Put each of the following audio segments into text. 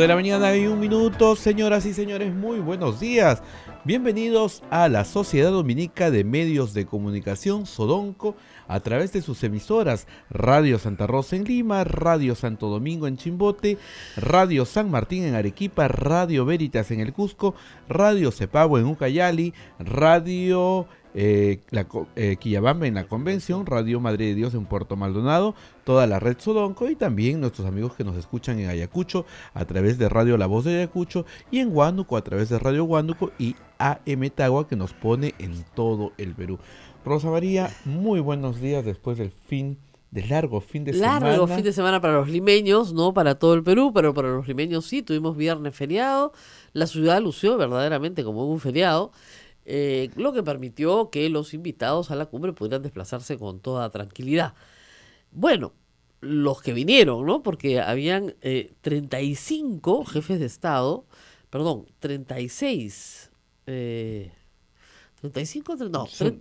de la mañana y un minuto, señoras y señores, muy buenos días. Bienvenidos a la Sociedad Dominica de Medios de Comunicación Sodonco a través de sus emisoras Radio Santa Rosa en Lima, Radio Santo Domingo en Chimbote, Radio San Martín en Arequipa, Radio Veritas en el Cusco, Radio Cepavo en Ucayali, Radio eh, la, eh, Quillabamba en la convención, Radio Madrid de Dios en Puerto Maldonado, toda la red Sodonco y también nuestros amigos que nos escuchan en Ayacucho a través de Radio La Voz de Ayacucho y en Huánuco a través de Radio Huánuco y AM Tagua que nos pone en todo el Perú. Rosa María, muy buenos días después del fin del largo fin de semana. Largo fin de semana para los limeños, no para todo el Perú, pero para los limeños sí, tuvimos viernes feriado, la ciudad lució verdaderamente como un feriado eh, lo que permitió que los invitados a la cumbre pudieran desplazarse con toda tranquilidad. Bueno, los que vinieron, ¿no? Porque habían eh, 35 jefes de Estado, perdón, 36. 35, eh, no, son,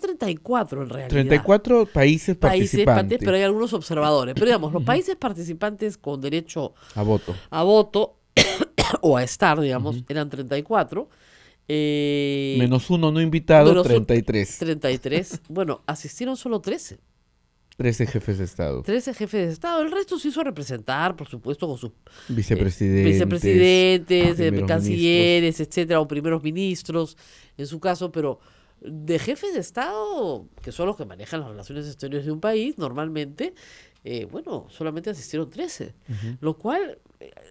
34 en realidad. 34 países participantes. pero hay algunos observadores. Pero digamos, los países participantes con derecho a voto, a voto o a estar, digamos, eran 34. Eh, menos uno no invitado, 33. 33. bueno, asistieron solo 13. 13 jefes de Estado. 13 jefes de Estado. El resto se hizo representar, por supuesto, con sus eh, vicepresidentes, eh, cancilleres, etcétera, o primeros ministros, en su caso, pero de jefes de Estado, que son los que manejan las relaciones exteriores de un país, normalmente, bueno, solamente asistieron 13, lo cual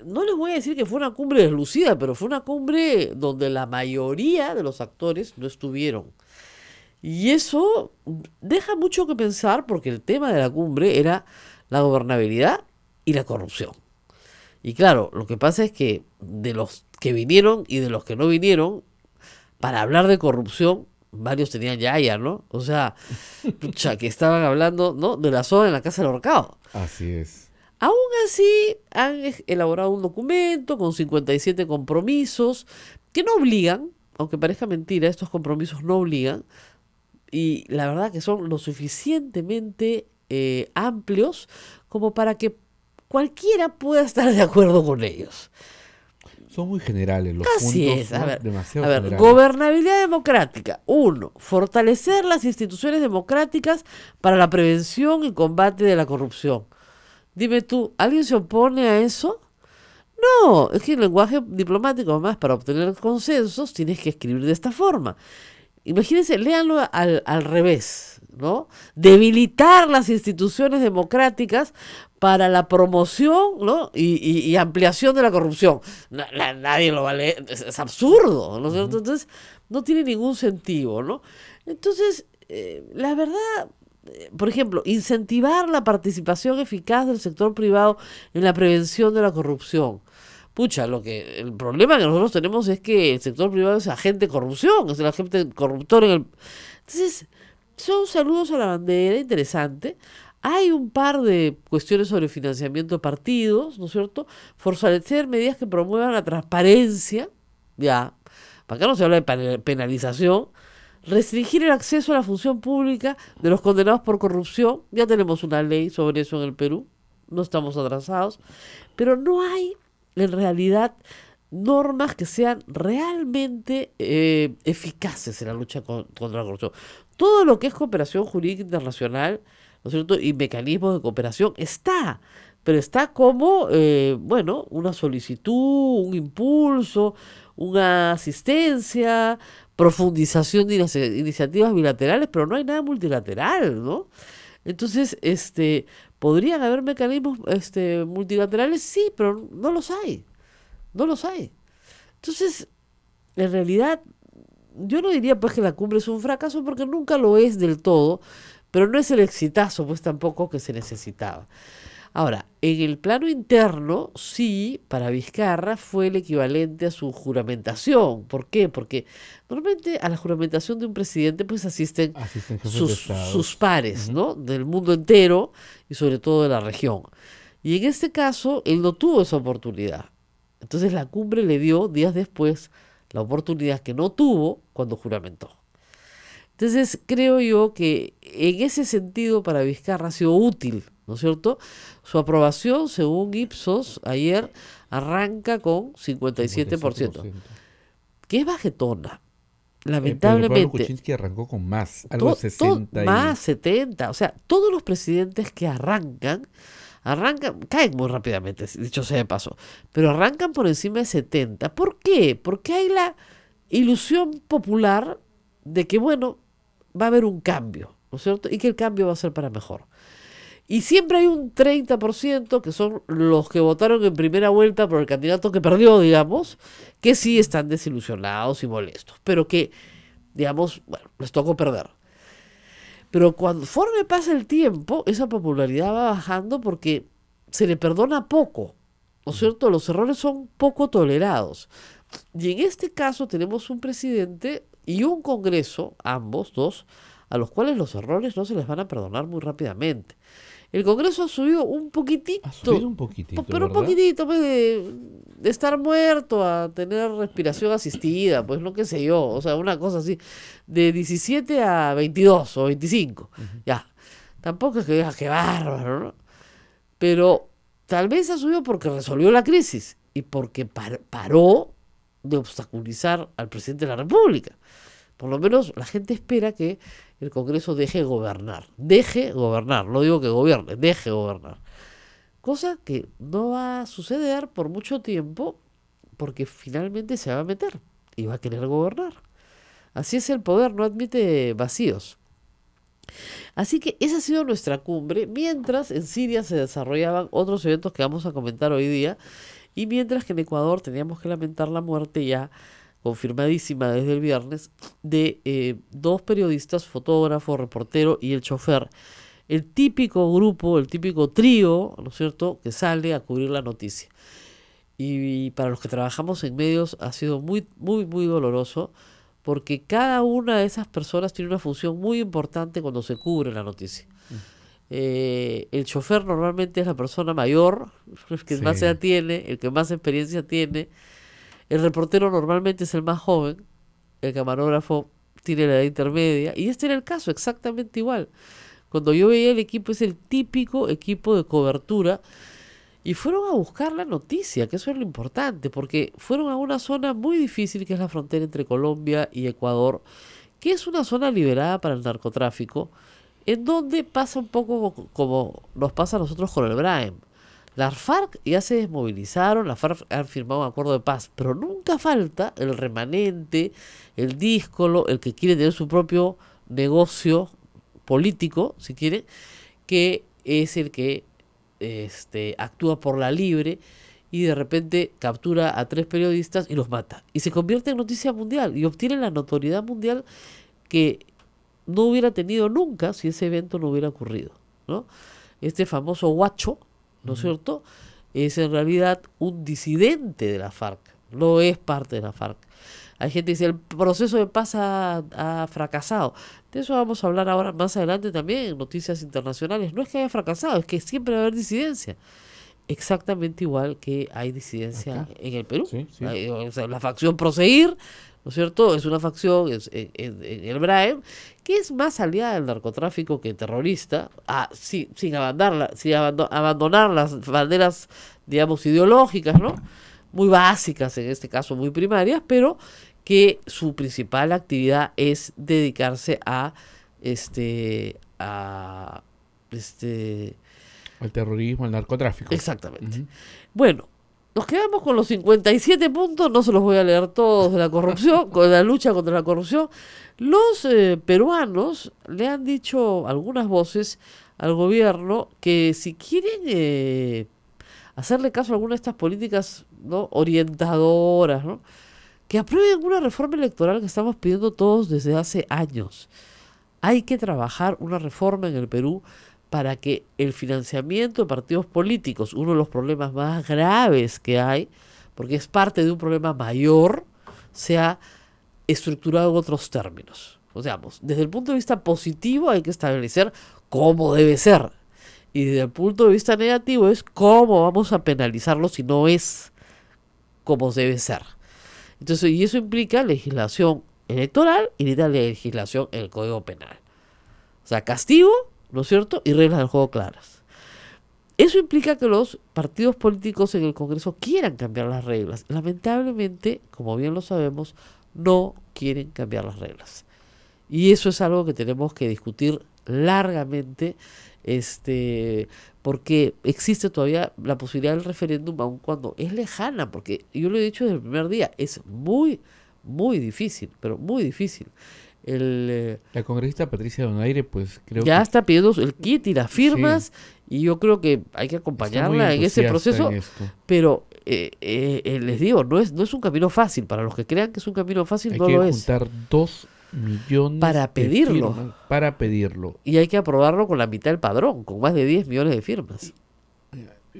no les voy a decir que fue una cumbre deslucida, pero fue una cumbre donde la mayoría de los actores no estuvieron. Y eso deja mucho que pensar porque el tema de la cumbre era la gobernabilidad y la corrupción. Y claro, lo que pasa es que de los que vinieron y de los que no vinieron, para hablar de corrupción, varios tenían ya ya ¿no? O sea, que estaban hablando, ¿no? De la zona en la casa del horcado. Así es. Aún así, han elaborado un documento con 57 compromisos que no obligan, aunque parezca mentira, estos compromisos no obligan, y la verdad que son lo suficientemente eh, amplios como para que cualquiera pueda estar de acuerdo con ellos. Son muy generales los Así Es. A ver, gobernabilidad democrática. Uno, fortalecer las instituciones democráticas para la prevención y combate de la corrupción. Dime tú, ¿alguien se opone a eso? No, es que el lenguaje diplomático, además, para obtener consensos, tienes que escribir de esta forma. Imagínense, léanlo al, revés, ¿no? Debilitar las instituciones democráticas para la promoción y, ampliación de la corrupción. nadie lo va a leer, es, absurdo, ¿no Entonces, no tiene ningún sentido, ¿no? Entonces, eh, la verdad, por ejemplo, incentivar la participación eficaz del sector privado en la prevención de la corrupción. Pucha, lo que el problema que nosotros tenemos es que el sector privado es agente de corrupción, es el agente corruptor en Entonces, son saludos a la bandera, interesante. Hay un par de cuestiones sobre financiamiento de partidos, ¿no es cierto? Fortalecer medidas que promuevan la transparencia, ya. Para acá no se habla de penalización, restringir el acceso a la función pública de los condenados por corrupción. Ya tenemos una ley sobre eso en el Perú, no estamos atrasados, pero no hay en realidad normas que sean realmente eh, eficaces en la lucha contra la corrupción. Todo lo que es cooperación jurídica internacional, ¿no cierto? Y mecanismos de cooperación está, pero está como, eh, bueno, una solicitud, un impulso, una asistencia, profundización de las iniciativas bilaterales, pero no hay nada multilateral, ¿no? Entonces, este, podrían haber mecanismos este, multilaterales, sí, pero no los hay, no los hay. Entonces, en realidad, yo no diría pues que la cumbre es un fracaso porque nunca lo es del todo, pero no es el exitazo pues tampoco que se necesitaba. Ahora, en el plano interno, sí, para Vizcarra fue el equivalente a su juramentación. ¿Por qué? Porque normalmente a la juramentación de un presidente pues asisten, sus, pares, ¿no? Del mundo entero y sobre todo de la región. Y en este caso, él no tuvo esa oportunidad. Entonces la cumbre le dio días después la oportunidad que no tuvo cuando juramentó. Entonces creo yo que en ese sentido para Vizcarra ha sido útil ¿no es cierto? Su aprobación, según Ipsos, ayer arranca con 57%, Qué que es bajetona. Eh, lamentablemente. el Kuczynski arrancó con más, algo 60. Más 70. O sea, todos los presidentes que arrancan, arrancan, caen muy rápidamente, dicho sea de paso, pero arrancan por encima de 70. ¿Por qué? Porque hay la ilusión popular de que, bueno, va a haber un cambio, ¿no es cierto? Y que el cambio va a ser para mejor. Y siempre hay un 30% que son los que votaron en primera vuelta por el candidato que perdió, digamos, que sí están desilusionados y molestos, pero que, digamos, bueno, les toca perder. Pero conforme pasa el tiempo, esa popularidad va bajando porque se le perdona poco, ¿no es cierto? Los errores son poco tolerados. Y en este caso tenemos un presidente y un Congreso, ambos dos, a los cuales los errores no se les van a perdonar muy rápidamente. El Congreso ha subido un poquitito. Ha un poquitito. Pero un poquitito, pues, de, estar muerto a tener respiración asistida, pues no qué sé yo. O sea, una cosa así. De 17 a 22 o 25. Ya. Tampoco es que digas qué bárbaro, ¿no? Pero tal vez ha subido porque resolvió la crisis y porque paró de obstaculizar al presidente de la República. Por lo menos la gente espera que el Congreso deje gobernar. Deje gobernar, no digo que gobierne, deje gobernar. Cosa que no va a suceder por mucho tiempo porque finalmente se va a meter y va a querer gobernar. Así es el poder, no admite vacíos. Así que esa ha sido nuestra cumbre, mientras en Siria se desarrollaban otros eventos que vamos a comentar hoy día y mientras que en Ecuador teníamos que lamentar la muerte ya confirmadísima desde el viernes, de eh, dos periodistas, fotógrafo, reportero y el chofer. El típico grupo, el típico trío, ¿no es cierto?, que sale a cubrir la noticia. Y, para los que trabajamos en medios ha sido muy, muy, muy doloroso, porque cada una de esas personas tiene una función muy importante cuando se cubre la noticia. Mm. Eh, el chofer normalmente es la persona mayor, el que más edad tiene, el que más experiencia tiene, el reportero normalmente es el más joven, el camarógrafo tiene la edad intermedia, y este era el caso, exactamente igual. Cuando yo veía el equipo, es el típico equipo de cobertura, y fueron a buscar la noticia, que eso es lo importante, porque fueron a una zona muy difícil que es la frontera entre Colombia y Ecuador, que es una zona liberada para el narcotráfico, en donde pasa un poco como nos pasa a nosotros con el Brahem. Las FARC ya se desmovilizaron, las FARC han firmado un acuerdo de paz, pero nunca falta el remanente, el díscolo, el que quiere tener su propio negocio político, si quiere, que es el que este, actúa por la libre y de repente captura a tres periodistas y los mata. Y se convierte en noticia mundial y obtiene la notoriedad mundial que no hubiera tenido nunca si ese evento no hubiera ocurrido. ¿no? Este famoso guacho, ¿no es cierto? Es en realidad un disidente de la FARC, no es parte de la FARC. Hay gente que dice, el proceso de paz ha, fracasado. De eso vamos a hablar ahora más adelante también en noticias internacionales. No es que haya fracasado, es que siempre va a haber disidencia. Exactamente igual que hay disidencia en el Perú. la facción Proseguir ¿no es cierto? Es una facción eh, eh, en, el BRAEM que es más aliada del narcotráfico que terrorista, ah, sin, abandonar, las banderas, digamos, ideológicas, ¿no? Muy básicas, en este caso muy primarias, pero que su principal actividad es dedicarse a este este al terrorismo, al narcotráfico. Exactamente. Bueno, nos quedamos con los 57 puntos, no se los voy a leer todos de la corrupción, con la lucha contra la corrupción. Los eh, peruanos le han dicho algunas voces al gobierno que si quieren eh, hacerle caso a alguna de estas políticas ¿no? orientadoras, ¿no? que aprueben una reforma electoral que estamos pidiendo todos desde hace años. Hay que trabajar una reforma en el Perú para que el financiamiento de partidos políticos, uno de los problemas más graves que hay, porque es parte de un problema mayor, sea estructurado en otros términos. O sea, desde el punto de vista positivo hay que establecer cómo debe ser. Y desde el punto de vista negativo es cómo vamos a penalizarlo si no es como debe ser. Entonces, y eso implica legislación electoral y legislación en el Código Penal. O sea, castigo ¿no es cierto? Y reglas del juego claras. Eso implica que los partidos políticos en el Congreso quieran cambiar las reglas. Lamentablemente, como bien lo sabemos, no quieren cambiar las reglas. Y eso es algo que tenemos que discutir largamente, este, porque existe todavía la posibilidad del referéndum, aun cuando es lejana, porque yo lo he dicho desde el primer día, es muy, muy difícil, pero muy difícil. Eh, la congresista Patricia Donaire, pues creo ya está pidiendo el kit y las firmas, y yo creo que hay que acompañarla en ese proceso. pero eh, eh, les digo, no es, no es un camino fácil. Para los que crean que es un camino fácil, hay no que juntar dos millones para pedirlo. De para pedirlo. Y hay que aprobarlo con la mitad del padrón, con más de 10 millones de firmas.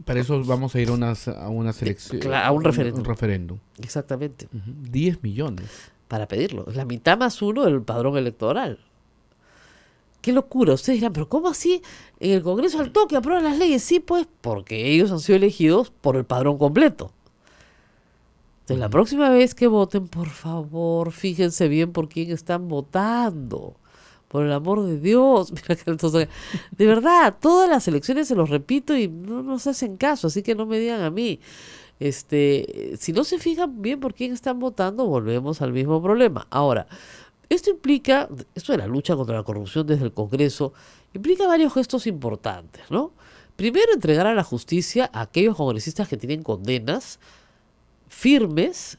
Para eso vamos a ir a, unas, a una selección. a un referéndum. Exactamente. 10 millones para pedirlo. Es la mitad más uno del padrón electoral. Qué locura. Ustedes dirán, pero ¿cómo así? En el Congreso al toque aprueban las leyes. Sí, pues, porque ellos han sido elegidos por el padrón completo. Entonces, la próxima vez que voten, por favor, fíjense bien por quién están votando. Por el amor de Dios. de verdad, todas las elecciones se los repito y no nos hacen caso, así que no me digan a mí. Este, si no se fijan bien por quién están votando, volvemos al mismo problema. Ahora, esto implica, esto de la lucha contra la corrupción desde el Congreso, implica varios gestos importantes, ¿no? Primero, entregar a la justicia a aquellos congresistas que tienen condenas firmes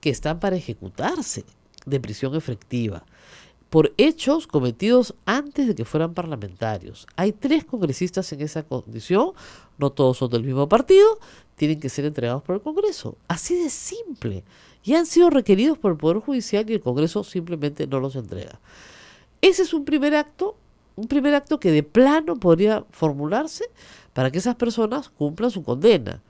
que están para ejecutarse de prisión efectiva por hechos cometidos antes de que fueran parlamentarios. Hay tres congresistas en esa condición, no todos son del mismo partido, tienen que ser entregados por el Congreso. Así de simple. Y han sido requeridos por el Poder Judicial y el Congreso simplemente no los entrega. Ese es un primer acto, un primer acto que de plano podría formularse para que esas personas cumplan su condena.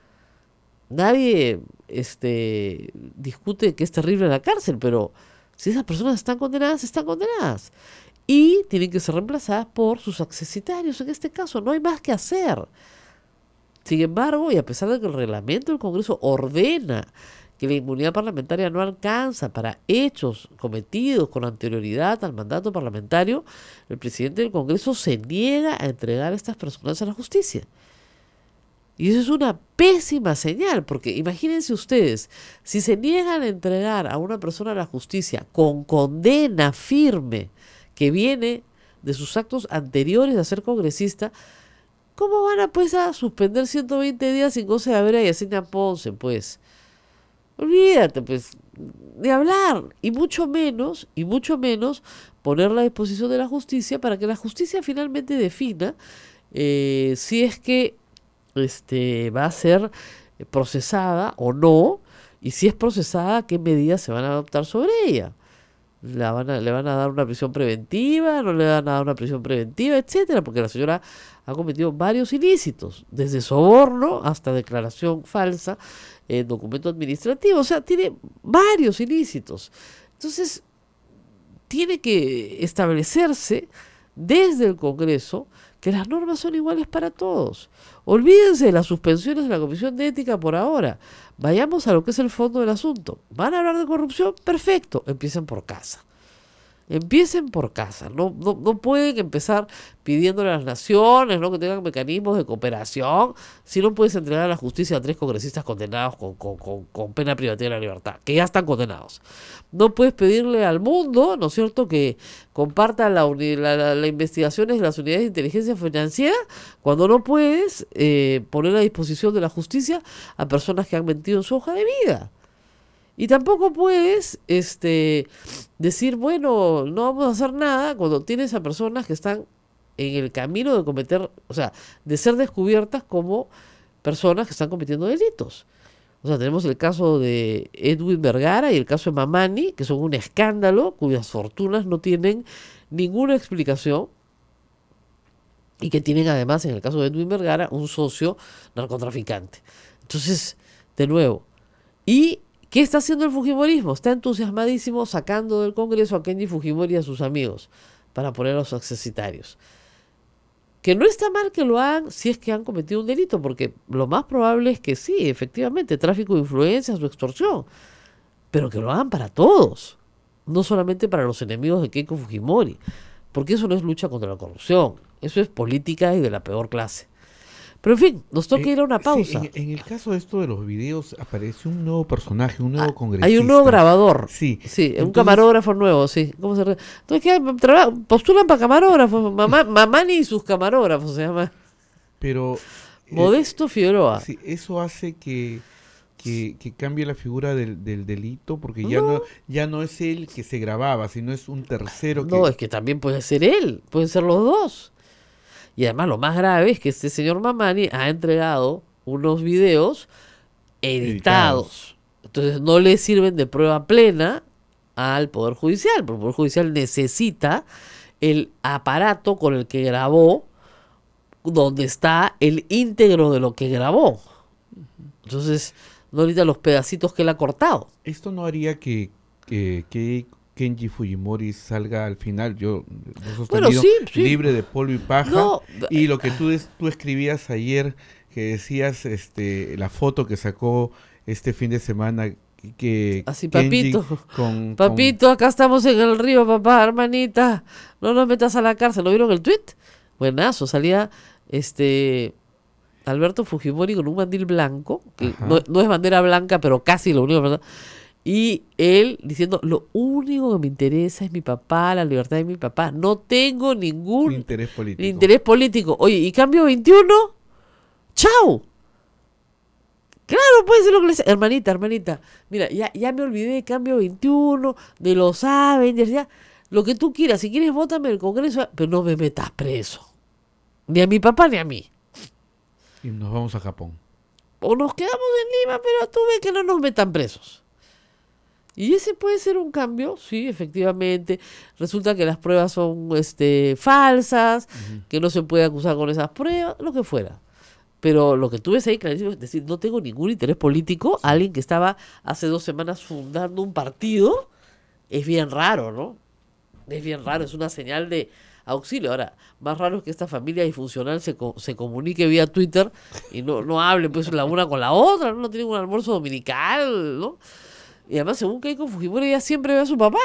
Nadie este, discute que es terrible la cárcel, pero si esas personas están condenadas, están condenadas. Y tienen que ser reemplazadas por sus accesitarios. En este caso, no hay más que hacer. Sin embargo, y a pesar de que el reglamento del Congreso ordena que la inmunidad parlamentaria no alcanza para hechos cometidos con anterioridad al mandato parlamentario, el presidente del Congreso se niega a entregar a estas personas a la justicia. Y eso es una pésima señal, porque imagínense ustedes, si se niegan a entregar a una persona a la justicia con condena firme que viene de sus actos anteriores a ser congresista, ¿Cómo van a, pues, a suspender 120 días sin goce de haber y así Ponce, pues? Olvídate, pues, de hablar. Y mucho menos, y mucho menos, ponerla a disposición de la justicia para que la justicia finalmente defina eh, si es que este, va a ser procesada o no, y si es procesada, qué medidas se van a adoptar sobre ella le van a dar una prisión preventiva, no le van a dar una prisión preventiva, etcétera, porque la señora ha cometido varios ilícitos, desde soborno hasta declaración falsa en documento administrativo, o sea, tiene varios ilícitos. Entonces, tiene que establecerse desde el Congreso que las normas son iguales para todos. Olvídense de las suspensiones de la Comisión de Ética por ahora. Vayamos a lo que es el fondo del asunto. ¿Van a hablar de corrupción? Perfecto, empiecen por casa. Empiecen por casa, no, no, pueden empezar pidiéndole a las naciones ¿no? que tengan mecanismos de cooperación si no puedes entregar a la justicia a tres congresistas condenados con, con, pena privativa de la libertad, que ya están condenados. No puedes pedirle al mundo, ¿no es cierto?, que comparta las investigaciones de las unidades de inteligencia financiera cuando no puedes eh, poner a disposición de la justicia a personas que han mentido en su hoja de vida. Y tampoco puedes este, decir, bueno, no vamos a hacer nada cuando tienes a personas que están en el camino de cometer, o sea, de ser descubiertas como personas que están cometiendo delitos. O sea, tenemos el caso de Edwin Vergara y el caso de Mamani, que son un escándalo cuyas fortunas no tienen ninguna explicación y que tienen además, en el caso de Edwin Vergara, un socio narcotraficante. Entonces, de nuevo, y ¿Qué está haciendo el Fujimorismo? Está entusiasmadísimo sacando del Congreso a Kenji Fujimori y a sus amigos para ponerlos a Que no está mal que lo hagan si es que han cometido un delito, porque lo más probable es que sí, efectivamente, tráfico de influencias o extorsión, pero que lo hagan para todos, no solamente para los enemigos de Keiko Fujimori, porque eso no es lucha contra la corrupción, eso es política y de la peor clase. Pero en fin, nos toca eh, ir a una pausa. en, el caso de esto de los videos, aparece un nuevo personaje, un nuevo congresista. Ah, hay un nuevo grabador. Sí. Sí, un camarógrafo nuevo, sí. ¿Cómo se Entonces, Postulan para camarógrafos. Mamá, Mamani y sus camarógrafos se llama. Pero. Eh, Modesto eh, Figueroa. Sí, eso hace que. Que, cambie la figura del, delito, porque ya no. ya no es él que se grababa, sino es un tercero que... No, es que también puede ser él, pueden ser los dos. Y además lo más grave es que este señor Mamani ha entregado unos videos editados. Entonces no le sirven de prueba plena al Poder Judicial, porque el Poder Judicial necesita el aparato con el que grabó, donde está el íntegro de lo que grabó. Entonces, no necesita los pedacitos que él ha cortado. Esto no haría que Kenji Fujimori salga al final, yo sostenido, libre de polvo y paja. Y eh, lo que ah. tú, tú escribías ayer, que decías este la foto que sacó este fin de semana que así papito con, papito acá estamos en el río papá hermanita no nos metas a la cárcel lo vieron el tweet buenazo salía este Alberto Fujimori con un bandil blanco no, es bandera blanca pero casi lo único verdad y él diciendo, lo único que me interesa es mi papá, la libertad de mi papá. No tengo ningún interés político. Oye, ¿y cambio 21? ¡Chao! Claro, puede ser lo que le sea Hermanita, hermanita, mira, ya, me olvidé de Cambio 21, de lo saben ya. Lo que tú quieras, si quieres, vótame el Congreso, pero no me metas preso. Ni a mi papá ni a mí. Y nos vamos a Japón. O nos quedamos en Lima, pero tú ves que no nos metan presos. Y ese puede ser un cambio, sí, efectivamente. Resulta que las pruebas son este, falsas, que no se puede acusar con esas pruebas, lo que fuera. Pero lo que tú ves ahí clarísimo es decir, no tengo ningún interés político. Alguien que estaba hace dos semanas fundando un partido es bien raro, ¿no? Es bien raro, es una señal de auxilio. Ahora, más raro es que esta familia disfuncional se, se comunique vía Twitter y no, no hable pues la una con la otra, no, tiene un almuerzo dominical, ¿no? Y además, según Keiko Fujimori, ella siempre ve a su papá,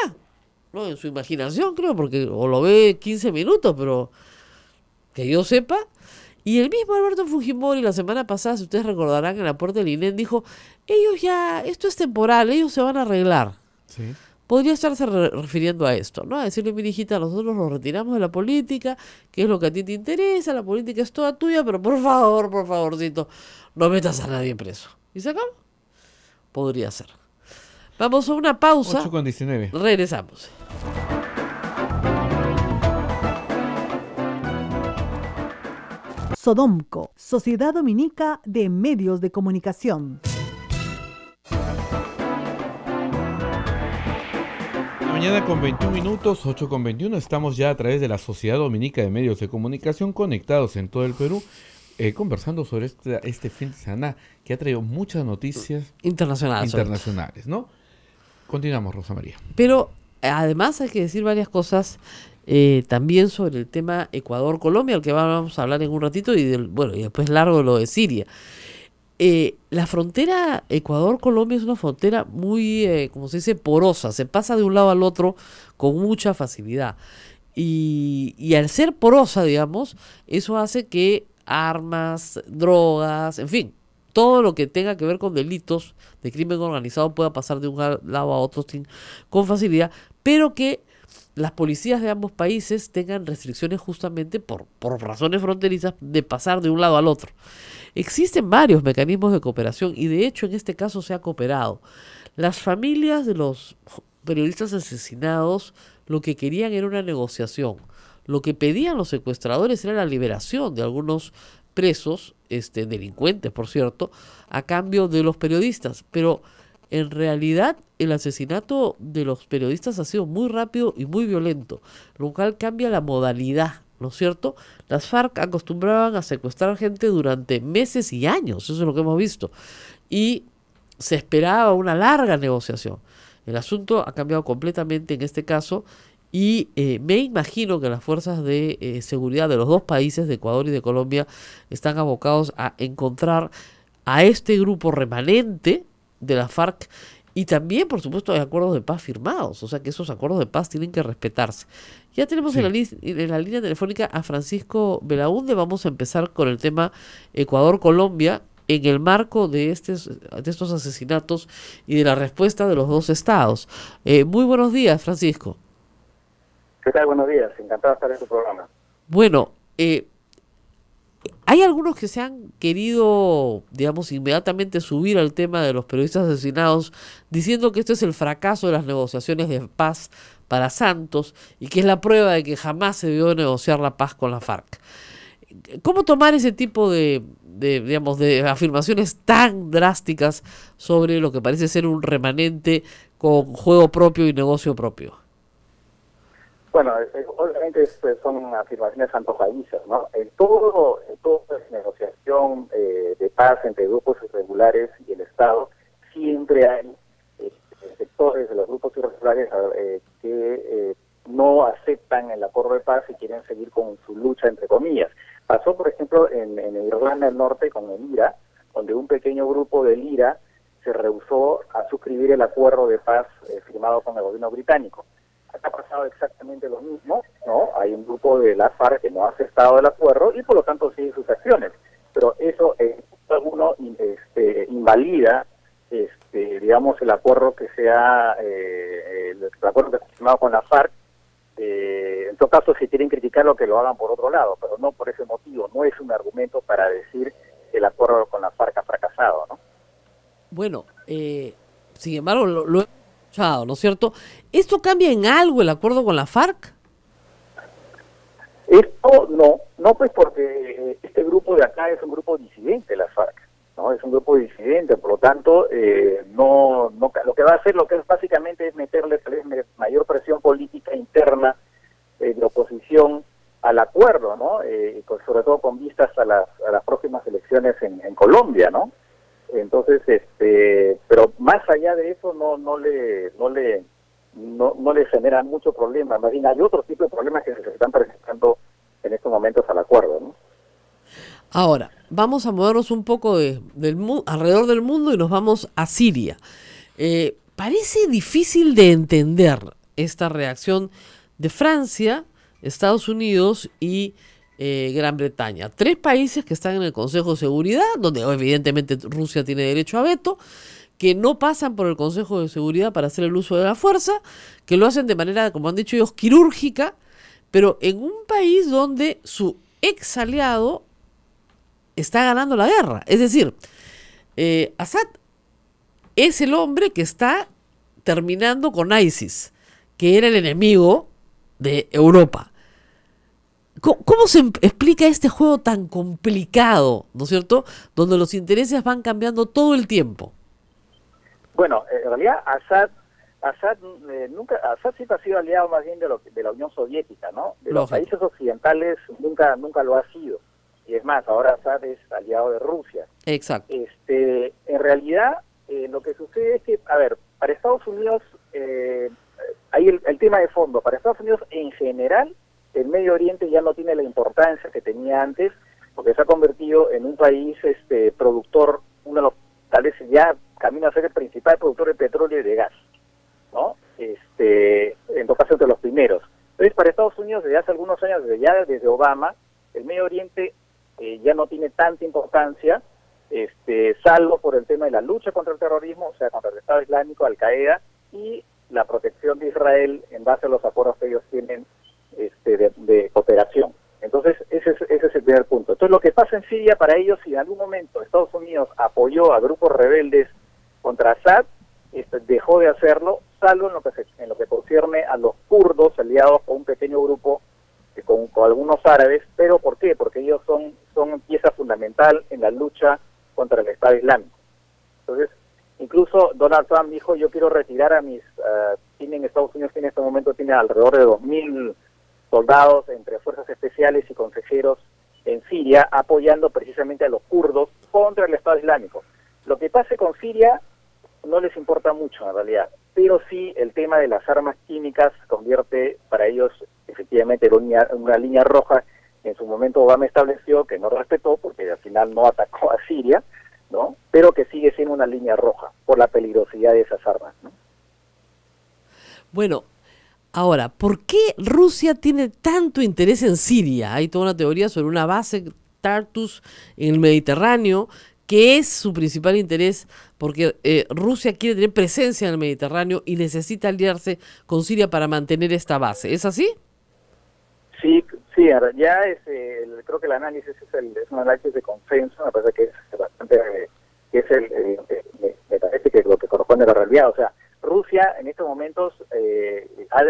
¿no? En su imaginación, creo, porque o lo ve 15 minutos, pero que yo sepa. Y el mismo Alberto Fujimori, la semana pasada, si ustedes recordarán, en la puerta del INEN e dijo, ellos ya, esto es temporal, ellos se van a arreglar. Podría estarse refiriendo a esto, ¿no? A decirle, mi hijita, nosotros nos retiramos de la política, que es lo que a ti te interesa, la política es toda tuya, pero por favor, por favorcito, no metas a nadie preso. ¿Y se acabó? Podría ser. Vamos a una pausa. 8 con 19. Regresamos. Sodomco, Sociedad Dominica de Medios de Comunicación. mañana con 21 minutos, 8 con 21, estamos ya a través de la Sociedad Dominica de Medios de Comunicación conectados en todo el Perú, eh, conversando sobre este, este fin de semana que ha traído muchas noticias internacionales, internacionales ¿no? Continuamos, Rosa María. Pero además hay que decir varias cosas eh, también sobre el tema Ecuador-Colombia, al que vamos a hablar en un ratito, y bueno, después largo lo de Siria. Eh, la frontera Ecuador-Colombia es una frontera muy, eh, como se dice, porosa, se pasa de un lado al otro con mucha facilidad. y al ser porosa, digamos, eso hace que armas, drogas, en fin, todo lo que tenga que ver con delitos de crimen organizado pueda pasar de un lado a otro con facilidad, pero que las policías de ambos países tengan restricciones justamente por, por razones fronterizas de pasar de un lado al otro. Existen varios mecanismos de cooperación y de hecho en este caso se ha cooperado. Las familias de los periodistas asesinados lo que querían era una negociación. Lo que pedían los secuestradores era la liberación de algunos presos, este, delincuentes por cierto, a cambio de los periodistas. Pero en realidad el asesinato de los periodistas ha sido muy rápido y muy violento, lo cual cambia la modalidad. ¿No es cierto? Las FARC acostumbraban a secuestrar gente durante meses y años, eso es lo que hemos visto. Y se esperaba una larga negociación. El asunto ha cambiado completamente en este caso y eh, me imagino que las fuerzas de eh, seguridad de los dos países, de Ecuador y de Colombia, están abocados a encontrar a este grupo remanente de la FARC y también, por supuesto, hay acuerdos de paz firmados, o sea que esos acuerdos de paz tienen que respetarse. Ya tenemos en, la línea telefónica a Francisco Belaunde, vamos a empezar con el tema Ecuador-Colombia en el marco de, de estos asesinatos y de la respuesta de los dos estados. Eh, muy buenos días, Francisco. ¿Qué tal? Buenos días. Encantado de estar en tu programa. Bueno, eh, hay algunos que se han querido, digamos, inmediatamente subir al tema de los periodistas asesinados, diciendo que esto es el fracaso de las negociaciones de paz para Santos y que es la prueba de que jamás se debió negociar la paz con la FARC. ¿Cómo tomar ese tipo de, digamos, de afirmaciones tan drásticas sobre lo que parece ser un remanente con juego propio y negocio propio? Bueno, eh, obviamente este, son afirmaciones antojadizas, ¿no? En todo, en toda negociación eh, de paz entre grupos irregulares y el Estado, siempre hay este, sectores de los grupos irregulares eh, que no aceptan el acuerdo de paz y quieren seguir con su lucha, entre comillas. Pasó, por ejemplo, en, en Irlanda del Norte con el IRA, donde un pequeño grupo del IRA se rehusó a suscribir el acuerdo de paz firmado con el gobierno británico ha pasado exactamente lo mismo, ¿no? Hay un grupo de la FARC que no ha aceptado el acuerdo y por lo tanto sigue sus acciones. Pero eso, en eh, alguno, este, invalida, este, digamos, el acuerdo que sea, eh, el, acuerdo que se ha firmado con la FARC. Eh, en todo caso, si quieren criticarlo, que lo hagan por otro lado, pero no por ese motivo. No es un argumento para decir que el acuerdo con la FARC ha fracasado, ¿no? Bueno, eh, sin embargo, lo... ¿no es cierto? ¿Esto cambia en algo el acuerdo con la FARC? Esto no, no pues porque eh, este grupo de acá es un grupo disidente, la FARC, ¿no? Es un grupo disidente, por lo tanto, eh, no, no, lo que va a hacer, lo que es básicamente es meterle mayor presión política interna eh, de oposición al acuerdo, ¿no? sobre todo con vistas a las, próximas elecciones en Colombia, ¿no? Entonces, este, pero más allá de eso no no le no le no, le generan mucho problema. Más bien hay otro tipo de problemas que se están presentando en estos momentos al acuerdo, Ahora, vamos a movernos un poco de, del alrededor del mundo y nos vamos a Siria. Eh, parece difícil de entender esta reacción de Francia, Estados Unidos y eh, Gran Bretaña. Tres países que están en el Consejo de Seguridad, donde evidentemente Rusia tiene derecho a veto, que no pasan por el Consejo de Seguridad para hacer el uso de la fuerza, que lo hacen de manera, como han dicho ellos, quirúrgica, pero en un país donde su ex aliado está ganando la guerra. Es decir, eh, Assad es el hombre que está terminando con ISIS, que era el enemigo de Europa. ¿Cómo se em-, explica este juego tan complicado, ¿no es cierto? Donde los intereses van cambiando todo el tiempo. Bueno, eh, en realidad Assad, Assad, eh, nunca, siempre ha sido aliado más bien de, de la Unión Soviética, ¿no? De los países occidentales nunca, nunca lo ha sido. Y es más, ahora Assad es aliado de Rusia. Exacto. Este, en realidad, eh, lo que sucede es que, a ver, para Estados Unidos, eh, el tema de fondo, para Estados Unidos en general el Medio Oriente ya no tiene la importancia que tenía antes, porque se ha convertido en un país este productor, uno de los tal vez ya camino a ser el principal productor de petróleo y de gas, ¿no? Este, en dos casos de los primeros. Entonces, para Estados Unidos, desde hace algunos años, desde ya desde Obama, el Medio Oriente eh, ya no tiene tanta importancia, este, salvo por el tema de la lucha contra el terrorismo, o sea, contra el Estado Islámico, Al Qaeda, y la protección de Israel en base a los acuerdos que ellos tienen este, de, cooperación. Entonces, ese es, ese es el primer punto. Entonces, lo que pasa en Siria para ellos, si en algún momento Estados Unidos apoyó a grupos rebeldes contra Assad, este, dejó de hacerlo, salvo en lo, que en lo que concierne a los kurdos aliados con un pequeño grupo, eh, con, algunos árabes. ¿Pero por qué? Porque ellos son, son pieza fundamental en la lucha contra el Estado Islámico. Entonces, incluso Donald Trump dijo, yo quiero retirar a mis... Ah, tienen Estados Unidos, que en este momento tiene alrededor de 2.000 soldados entre fuerzas especiales y consejeros en Siria, apoyando precisamente a los kurdos contra el Estado Islámico. Lo que pase con Siria no les importa mucho en realidad, pero sí el tema de las armas químicas convierte para ellos efectivamente en una, línea roja. En su momento Obama estableció que no respetó porque al final no atacó a Siria, ¿no? Pero que sigue siendo una línea roja por la peligrosidad de esas armas, ¿no? Bueno, Ahora, ¿por qué Rusia tiene tanto interés en Siria? Hay toda una teoría sobre una base Tartus en el Mediterráneo, que es su principal interés, porque eh, Rusia quiere tener presencia en el Mediterráneo y necesita aliarse con Siria para mantener esta base. ¿Es así? Sí, sí, ya es, eh, creo que el análisis es, el, un análisis de consenso, me parece que es bastante, eh, es el, me parece que es lo que corresponde a la realidad, o sea, Rusia en estos momentos eh,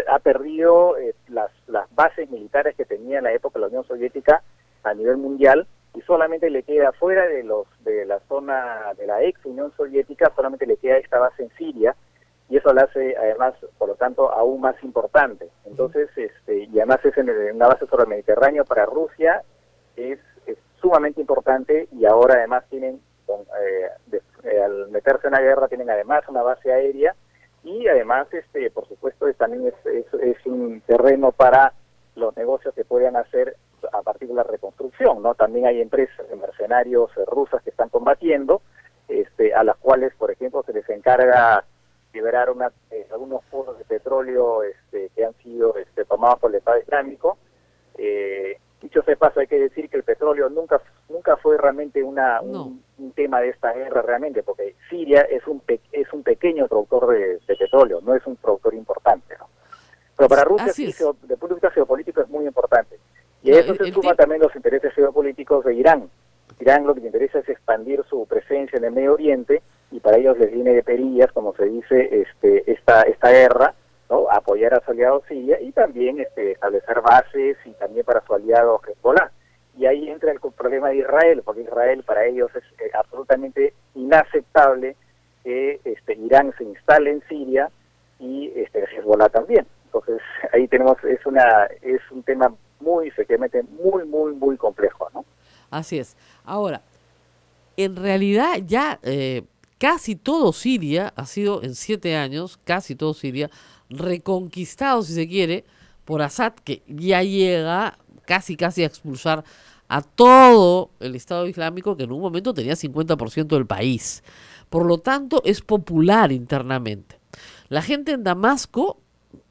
ha, perdido eh, las, bases militares que tenía en la época de la Unión Soviética a nivel mundial y solamente le queda fuera de los de la zona de la ex Unión Soviética solamente le queda esta base en Siria y eso la hace además por lo tanto aún más importante entonces este y además es una base sobre el Mediterráneo para Rusia es, sumamente importante y ahora además tienen eh, al meterse en la guerra tienen además una base aérea y además, este, por supuesto, también es, es, un terreno para los negocios que puedan hacer a partir de la reconstrucción, ¿no? También hay empresas de mercenarios eh, rusas que están combatiendo, este, a las cuales, por ejemplo, se les encarga liberar una, eh, algunos pozos de petróleo este, que han sido este, tomados por el Estado Islámico, eh, Dicho se paso, hay que decir que el petróleo nunca, nunca fue realmente una, un, tema de esta guerra realmente, porque Siria es un, es un pequeño productor de, petróleo, no es un productor importante. ¿no? Pero para Rusia, desde el punto de vista geopolítico, es muy importante. Y a eso se suman también los intereses geopolíticos de Irán. Irán lo que le interesa es expandir su presencia en el Medio Oriente y para ellos les viene de perillas, como se dice, este, esta, esta guerra apoyar a su aliado Siria y también este, establecer bases y también para su aliado Hezbollah. Y ahí entra el problema de Israel, porque Israel para ellos es eh, absolutamente inaceptable que este, Irán se instale en Siria y este, Hezbollah también. Entonces ahí tenemos, es, una, es un tema muy, efectivamente, muy, muy, muy complejo. Así es. Ahora, en realidad ya eh, casi todo Siria ha sido en siete años, casi todo Siria reconquistado, si se quiere, por Assad, que ya llega casi, casi a expulsar a todo el Estado Islámico, que en un momento tenía 50% del país. Por lo tanto, es popular internamente. La gente en Damasco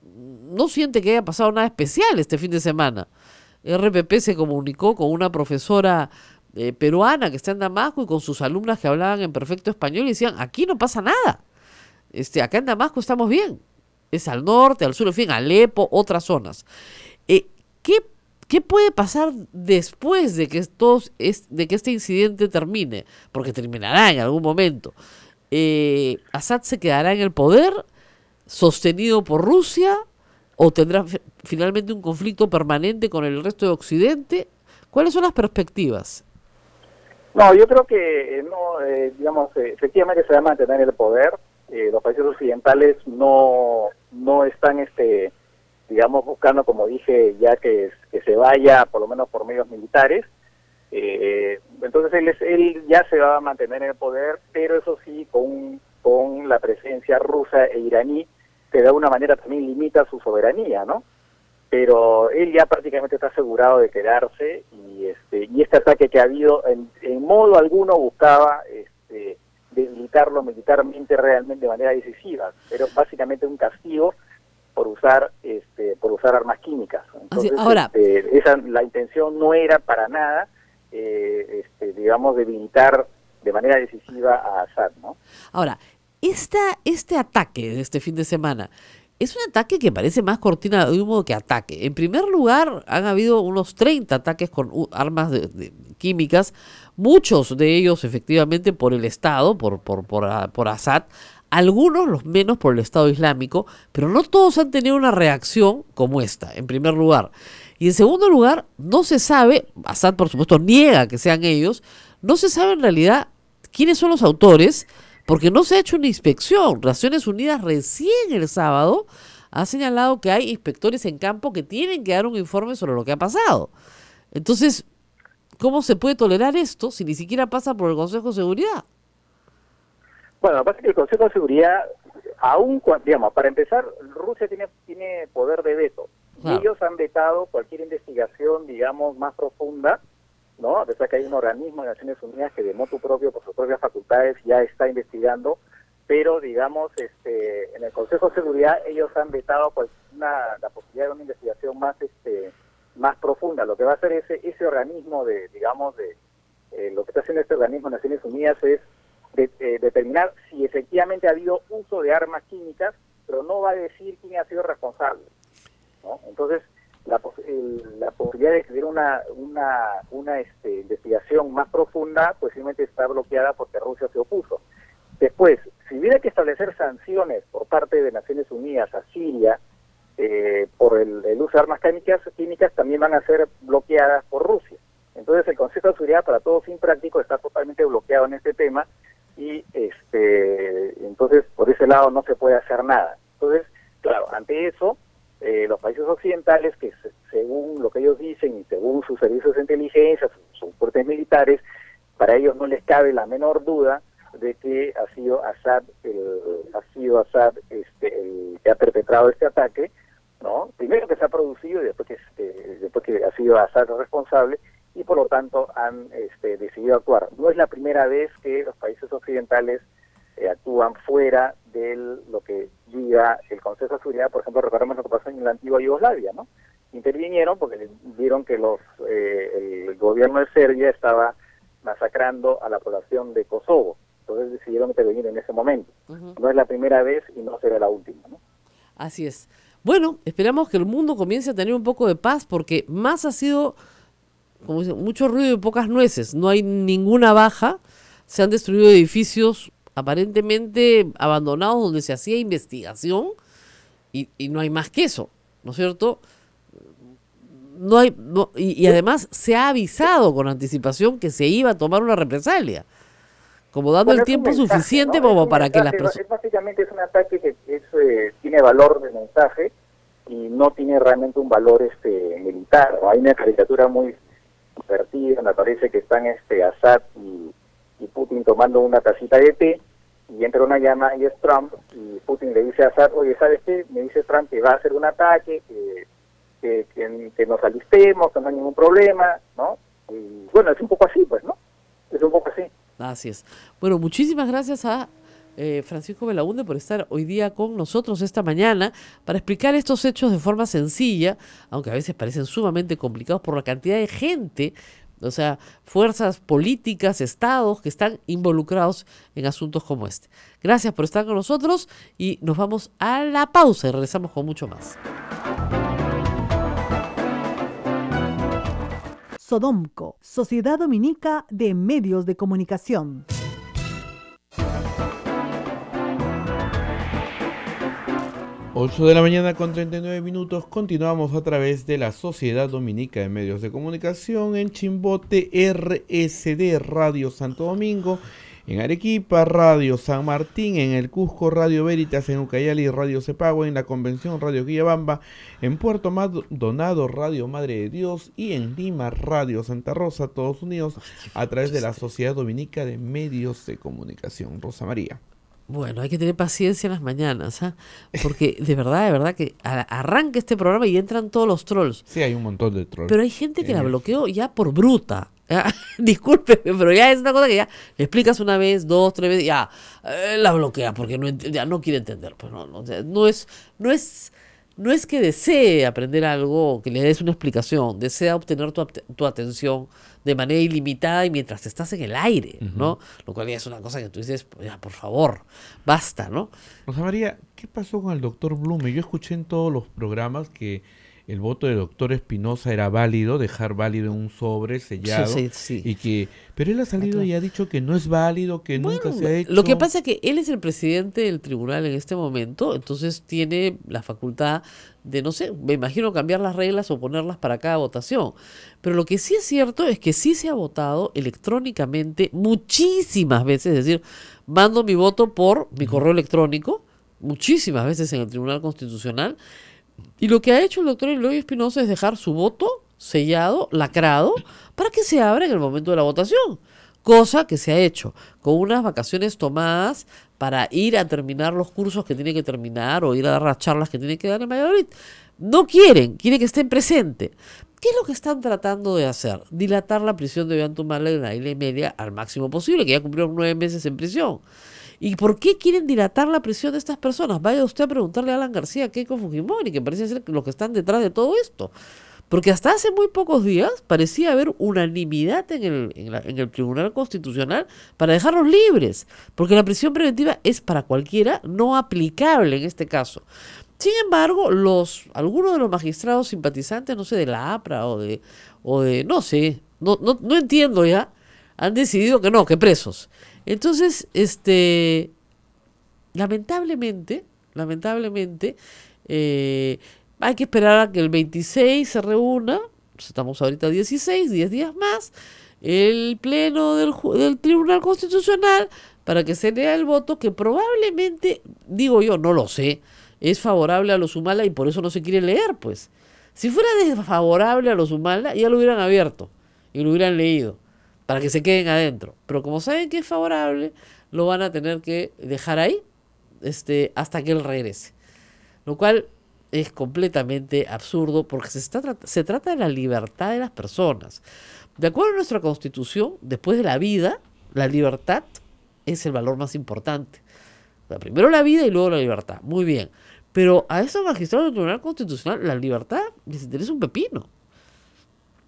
no siente que haya pasado nada especial este fin de semana. RPP se comunicó con una profesora eh, peruana que está en Damasco y con sus alumnas que hablaban en perfecto español y decían, aquí no pasa nada. Este, acá en Damasco estamos bien es al norte, al sur, en fin, Alepo, otras zonas. Eh, ¿qué, puede pasar después de que, estos, es, de que este incidente termine? Porque terminará en algún momento. Eh, ¿Assad se quedará en el poder, sostenido por Rusia, o tendrá finalmente un conflicto permanente con el resto de Occidente? ¿Cuáles son las perspectivas? No, yo creo que eh, no, digamos, efectivamente se va a mantener el poder. Eh, los países occidentales no, no están, este, digamos, buscando, como dije, ya que, se vaya, por lo menos por medios militares. Eh, entonces él, es, él ya se va a mantener en el poder, pero eso sí, con, con la presencia rusa e iraní, que de alguna manera también limita su soberanía, ¿no? Pero él ya prácticamente está asegurado de quedarse y este, y este ataque que ha habido en, modo alguno buscaba este, debilitarlo militarmente realmente de manera decisiva, pero básicamente un castigo por usar este, por usar armas químicas. Entonces, este, esa, la intención no era para nada, eh, este, digamos, debilitar de manera decisiva a Assad, ¿no? Ahora, esta, este ataque de este fin de semana es un ataque que parece más cortina de humo que ataque. En primer lugar, han habido unos 30 ataques con armas químicas muchos de ellos efectivamente por el Estado, por, por, por, ah, por Assad, algunos los menos por el Estado Islámico, pero no todos han tenido una reacción como esta, en primer lugar. Y en segundo lugar, no se sabe, Assad por supuesto niega que sean ellos, no se sabe en realidad quiénes son los autores, porque no se ha hecho una inspección. Naciones Unidas recién el sábado ha señalado que hay inspectores en campo que tienen que dar un informe sobre lo que ha pasado. Entonces, ¿Cómo se puede tolerar esto si ni siquiera pasa por el Consejo de Seguridad? Bueno, lo que pasa es que el Consejo de Seguridad, aún, digamos, para empezar, Rusia tiene, tiene poder de veto. Ellos han vetado cualquier investigación, digamos, más profunda, ¿no? A pesar que hay un organismo de Naciones Unidas que de moto propio, por sus propias facultades, ya está investigando, pero, digamos, este, en el Consejo de Seguridad ellos han vetado pues, la posibilidad de una investigación más este, más profunda. Lo que va a hacer ese, ese organismo de, digamos, de eh, lo que está haciendo este organismo de Naciones Unidas es eh, determinar si efectivamente ha habido uso de armas químicas, pero no va a decir quién ha sido responsable. Entonces, la, la posibilidad de que hubiera una, una, una este, investigación más profunda, posiblemente pues, está bloqueada porque Rusia se opuso. Después, si hubiera que establecer sanciones por parte de Naciones Unidas a Siria, eh, por el, el, uso de armas químicas, también van a ser bloqueadas por Rusia. Entonces el Consejo de Seguridad para todo fin práctico está totalmente bloqueado en este tema y este entonces por ese lado no se puede hacer nada. Entonces, claro, ante eso, eh, los países occidentales que según lo que ellos dicen y según sus servicios de inteligencia, sus, militares, para ellos no les cabe la menor duda de que ha sido Assad, el, ha sido Assad este, el que ha perpetrado este ataque Primero que se ha producido y después que, este, después que ha sido Assad responsable y por lo tanto han este, decidido actuar. No es la primera vez que los países occidentales eh, actúan fuera de lo que diga el Consejo de Seguridad. Por ejemplo, recordemos lo que pasó en la antigua Yugoslavia, ¿no? Intervinieron porque vieron que los, eh, el gobierno de Serbia estaba masacrando a la población de Kosovo. Entonces decidieron intervenir en ese momento. No es la primera vez y no será la última, Así es. Bueno, esperamos que el mundo comience a tener un poco de paz porque más ha sido, como dicen, mucho ruido y pocas nueces. No hay ninguna baja. Se han destruido edificios aparentemente abandonados donde se hacía investigación y, no hay más que eso, ¿no es cierto? No hay, y además se ha avisado con anticipación que se iba a tomar una represalia como dando el tiempo suficiente para que las personas... Básicamente es un ataque que es, eh, tiene valor de mensaje y no tiene realmente un valor este militar. Hay una caricatura muy divertida donde parece que están este Assad y, Putin tomando una tacita de té y entra una llama y es Trump y Putin le dice a Assad, oye, ¿sabes qué? Me dice Trump que va a hacer un ataque, que, nos alistemos, que no hay ningún problema, ¿no? Y bueno, es un poco así, pues, ¿no? Es un poco así. Así es. Bueno, muchísimas gracias a eh, Francisco Belaunde por estar hoy día con nosotros esta mañana para explicar estos hechos de forma sencilla, aunque a veces parecen sumamente complicados por la cantidad de gente, o sea, fuerzas políticas, estados que están involucrados en asuntos como este. Gracias por estar con nosotros y nos vamos a la pausa y regresamos con mucho más. Sodomco, Sociedad Dominica de Medios de Comunicación. 8 de la mañana con 39 minutos, continuamos a través de la Sociedad Dominica de Medios de Comunicación en Chimbote RSD Radio Santo Domingo en Arequipa, Radio San Martín, en el Cusco, Radio Veritas, en Ucayali, Radio Cepagua, en la Convención, Radio Guillabamba, en Puerto Maldonado, Radio Madre de Dios y en Lima, Radio Santa Rosa, todos unidos a través de la Sociedad Dominica de Medios de Comunicación. Rosa María. Bueno, hay que tener paciencia en las mañanas, ¿ah? Porque de verdad, de verdad que arranca este programa y entran todos los trolls. Sí, hay un montón de trolls. Pero hay gente que la eh, bloqueó ya por bruta. Disculpe, pero ya es una cosa que ya le explicas una vez, dos, tres veces, ya eh, la bloquea porque no, ya no quiere entender. Pues no, no, es, no, es, no es que desee aprender algo, que le des una explicación, desea obtener tu, tu atención de manera ilimitada y mientras estás en el aire, ¿no? Lo cual ya es una cosa que tú dices, pues, ya, por favor, basta, ¿no? Rosa María, ¿qué pasó con el doctor Blume? Yo escuché en todos los programas que el voto del doctor Espinosa era válido, dejar válido un sobre sellado. Y que, pero él ha salido y ha dicho que no es válido, que nunca se ha hecho. Lo que pasa es que él es el presidente del tribunal en este momento, entonces tiene la facultad de, no sé, me imagino cambiar las reglas o ponerlas para cada votación. Pero lo que sí es cierto es que sí se ha votado electrónicamente muchísimas veces, es decir, mando mi voto por mi correo electrónico, muchísimas veces en el Tribunal Constitucional y lo que ha hecho el doctor Eloy Espinosa es dejar su voto sellado, lacrado, para que se abra en el momento de la votación. Cosa que se ha hecho con unas vacaciones tomadas para ir a terminar los cursos que tiene que terminar o ir a dar las charlas que tiene que dar en Valladolid. No quieren, quieren que estén presentes. ¿Qué es lo que están tratando de hacer? Dilatar la prisión de Beantumarle en la isla y media al máximo posible, que ya cumplieron nueve meses en prisión. ¿Y por qué quieren dilatar la prisión de estas personas? Vaya usted a preguntarle a Alan García, Keiko Fujimori, que parece ser los que están detrás de todo esto. Porque hasta hace muy pocos días parecía haber unanimidad en el, el Tribunal Constitucional para dejarlos libres, porque la prisión preventiva es para cualquiera no aplicable en este caso. Sin embargo, los, algunos de los magistrados simpatizantes, no sé, de la APRA o de, o de no sé, no, no, no entiendo ya, han decidido que no, que presos. Entonces, este, lamentablemente, lamentablemente, eh, hay que esperar a que el 26 se reúna, pues estamos ahorita 16, 10 días más, el pleno del, del Tribunal Constitucional para que se lea el voto que probablemente, digo yo, no lo sé, es favorable a los Humala y por eso no se quiere leer, pues. Si fuera desfavorable a los Humala, ya lo hubieran abierto y lo hubieran leído para que se queden adentro. Pero como saben que es favorable, lo van a tener que dejar ahí este, hasta que él regrese. Lo cual es completamente absurdo porque se, se trata de la libertad de las personas. De acuerdo a nuestra constitución, después de la vida, la libertad es el valor más importante. primero la vida y luego la libertad. Muy bien. Pero a esos magistrados del Tribunal Constitucional, la libertad les interesa un pepino.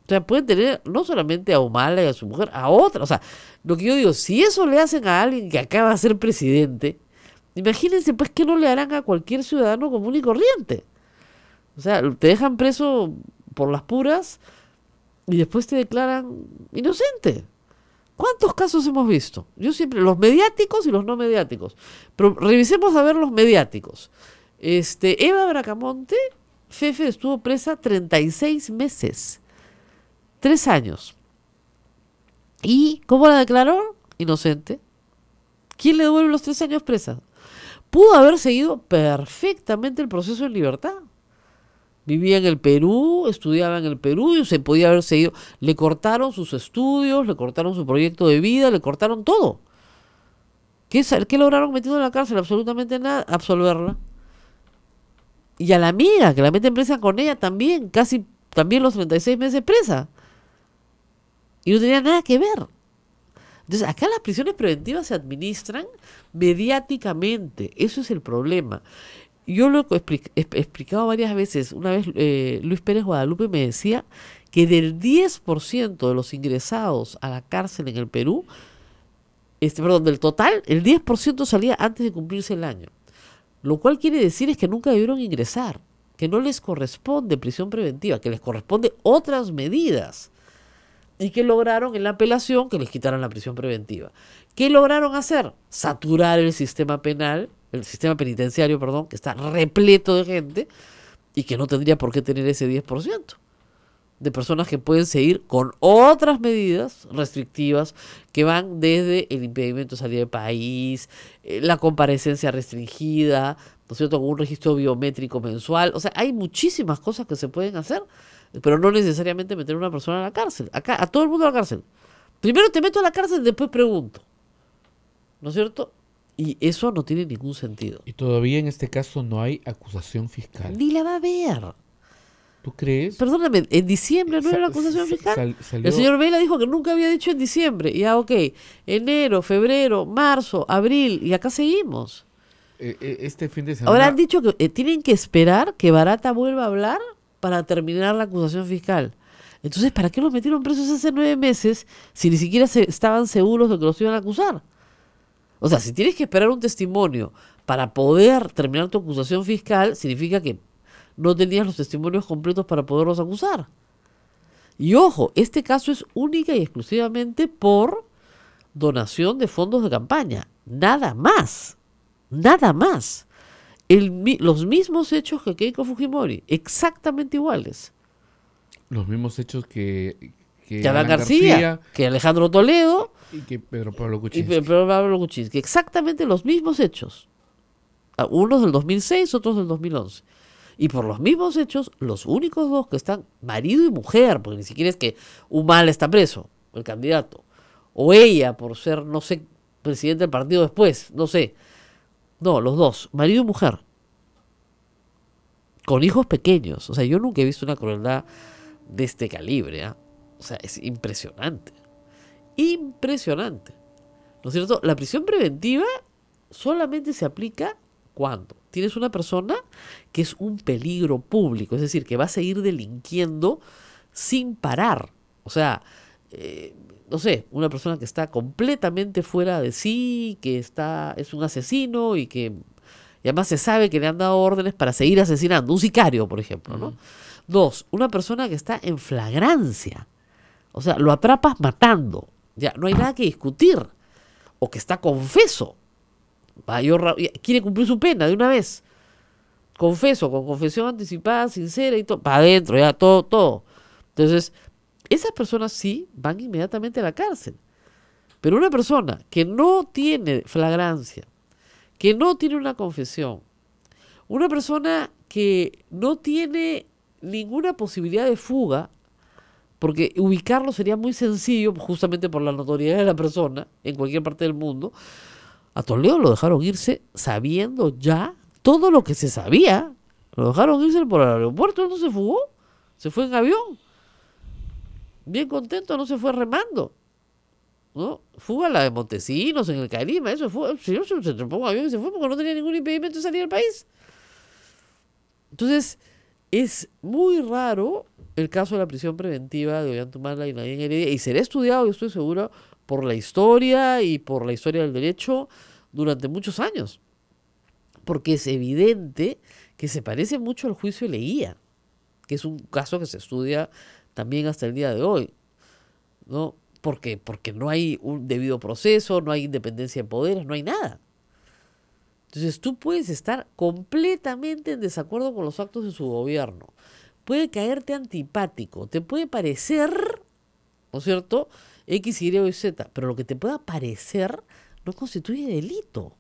O sea, pueden tener no solamente a Humala y a su mujer, a otra. O sea, lo que yo digo, si eso le hacen a alguien que acaba de ser presidente, imagínense pues que no le harán a cualquier ciudadano común y corriente. O sea, te dejan preso por las puras y después te declaran inocente. ¿Cuántos casos hemos visto? Yo siempre, los mediáticos y los no mediáticos. Pero revisemos a ver los mediáticos. Este, Eva Bracamonte, jefe, estuvo presa 36 meses tres años. ¿Y cómo la declaró? Inocente. ¿Quién le devuelve los tres años presa? Pudo haber seguido perfectamente el proceso en libertad. Vivía en el Perú, estudiaba en el Perú y se podía haber seguido. Le cortaron sus estudios, le cortaron su proyecto de vida, le cortaron todo. ¿Qué, qué lograron metiendo en la cárcel? Absolutamente nada, absolverla. Y a la amiga, que la meten presa con ella también, casi también los 36 meses presa y no tenía nada que ver. Entonces, acá las prisiones preventivas se administran mediáticamente, eso es el problema. Yo lo he explicado varias veces, una vez eh, Luis Pérez Guadalupe me decía que del 10% de los ingresados a la cárcel en el Perú, este, perdón, del total, el 10% salía antes de cumplirse el año. Lo cual quiere decir es que nunca debieron ingresar, que no les corresponde prisión preventiva, que les corresponde otras medidas. ¿Y que lograron en la apelación? Que les quitaran la prisión preventiva. ¿Qué lograron hacer? Saturar el sistema penal, el sistema penitenciario, perdón, que está repleto de gente y que no tendría por qué tener ese 10% de personas que pueden seguir con otras medidas restrictivas que van desde el impedimento de salir del país, eh, la comparecencia restringida, ¿no es cierto?, con un registro biométrico mensual. O sea, hay muchísimas cosas que se pueden hacer pero no necesariamente meter a una persona a la cárcel, acá, a todo el mundo a la cárcel. Primero te meto a la cárcel, después pregunto. ¿No es cierto? Y eso no tiene ningún sentido. Y todavía en este caso no hay acusación fiscal. Ni la va a ver ¿Tú crees? Perdóname, en diciembre no era la acusación fiscal. El señor Vela dijo que nunca había dicho en diciembre. Ya, ah, ok. Enero, febrero, marzo, abril, y acá seguimos. Eh, eh, este fin de semana. Ahora han dicho que eh, tienen que esperar que Barata vuelva a hablar para terminar la acusación fiscal. Entonces, ¿para qué los metieron presos hace nueve meses si ni siquiera estaban seguros de que los iban a acusar? O sea, si tienes que esperar un testimonio para poder terminar tu acusación fiscal, significa que no tenías los testimonios completos para poderlos acusar. Y ojo, este caso es única y exclusivamente por donación de fondos de campaña. Nada más. Nada más los mismos hechos que Keiko Fujimori, exactamente iguales. Los mismos hechos que, que Alan García, que Alejandro Toledo y que Pedro Pablo Kuczynski. Y exactamente los mismos hechos. Ah, unos del 2006, otros del 2011. Y por los mismos hechos, los únicos dos que están, marido y mujer, porque ni siquiera es que un mal está preso, el candidato, o ella por ser, no sé, presidente del partido después, no sé. No, los dos, marido y mujer. Con hijos pequeños. O sea, yo nunca he visto una crueldad de este calibre. ¿ah? O sea, es impresionante. Impresionante. ¿No es cierto? La prisión preventiva solamente se aplica cuando tienes una persona que es un peligro público, es decir, que va a seguir delinquiendo sin parar. O sea, eh, no sé, una persona que está completamente fuera de sí, que está, es un asesino y que además se sabe que le han dado órdenes para seguir asesinando, un sicario, por ejemplo, ¿no? Dos, una persona que está en flagrancia. O sea, lo atrapas matando. Ya, no hay nada que discutir. O que está confeso. quiere cumplir su pena de una vez. Confeso, con confesión anticipada, sincera y todo. Para adentro, ya, todo, todo. Entonces, esas personas sí van inmediatamente a la cárcel. Pero una persona que no tiene flagrancia, que no tiene una confesión, una persona que no tiene ninguna posibilidad de fuga, porque ubicarlo sería muy sencillo justamente por la notoriedad de la persona en cualquier parte del mundo, a Toledo lo dejaron irse sabiendo ya todo lo que se sabía. Lo dejaron irse por el aeropuerto, no se fugó, se fue en avión bien contento, no se fue remando. ¿no? Fuga la de Montesinos en el Caribe, eso fue, se un avión y se fue porque no tenía ningún impedimento de salir del país. Entonces, es muy raro el caso de la prisión preventiva de Ollantumala y el Heredia, y será estudiado, yo estoy seguro, por la historia y por la historia del derecho durante muchos años. Porque es evidente que se parece mucho al juicio Leía, que es un caso que se estudia también hasta el día de hoy, ¿no? Porque, porque no hay un debido proceso, no hay independencia de poderes, no hay nada. Entonces tú puedes estar completamente en desacuerdo con los actos de su gobierno. Puede caerte antipático, te puede parecer, ¿no es cierto? X, Y o Z, pero lo que te pueda parecer no constituye delito.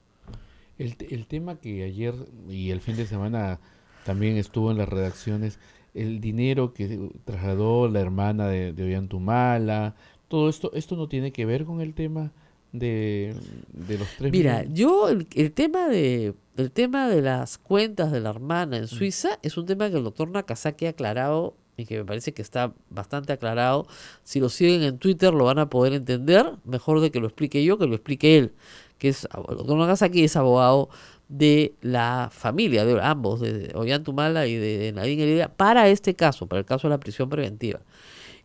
El, el tema que ayer y el fin de semana también estuvo en las redacciones el dinero que trasladó la hermana de, de Ollantumala, todo esto, esto no tiene que ver con el tema de, los tres. Mira, yo el, tema de el tema de las cuentas de la hermana en mm. Suiza es un tema que el doctor Nakazaki ha aclarado y que me parece que está bastante aclarado. Si lo siguen en Twitter lo van a poder entender mejor de que lo explique yo que lo explique él que es, Nagasaki es abogado de la familia, de ambos, de Ollantumala y de, Nadine Heredia, para este caso, para el caso de la prisión preventiva.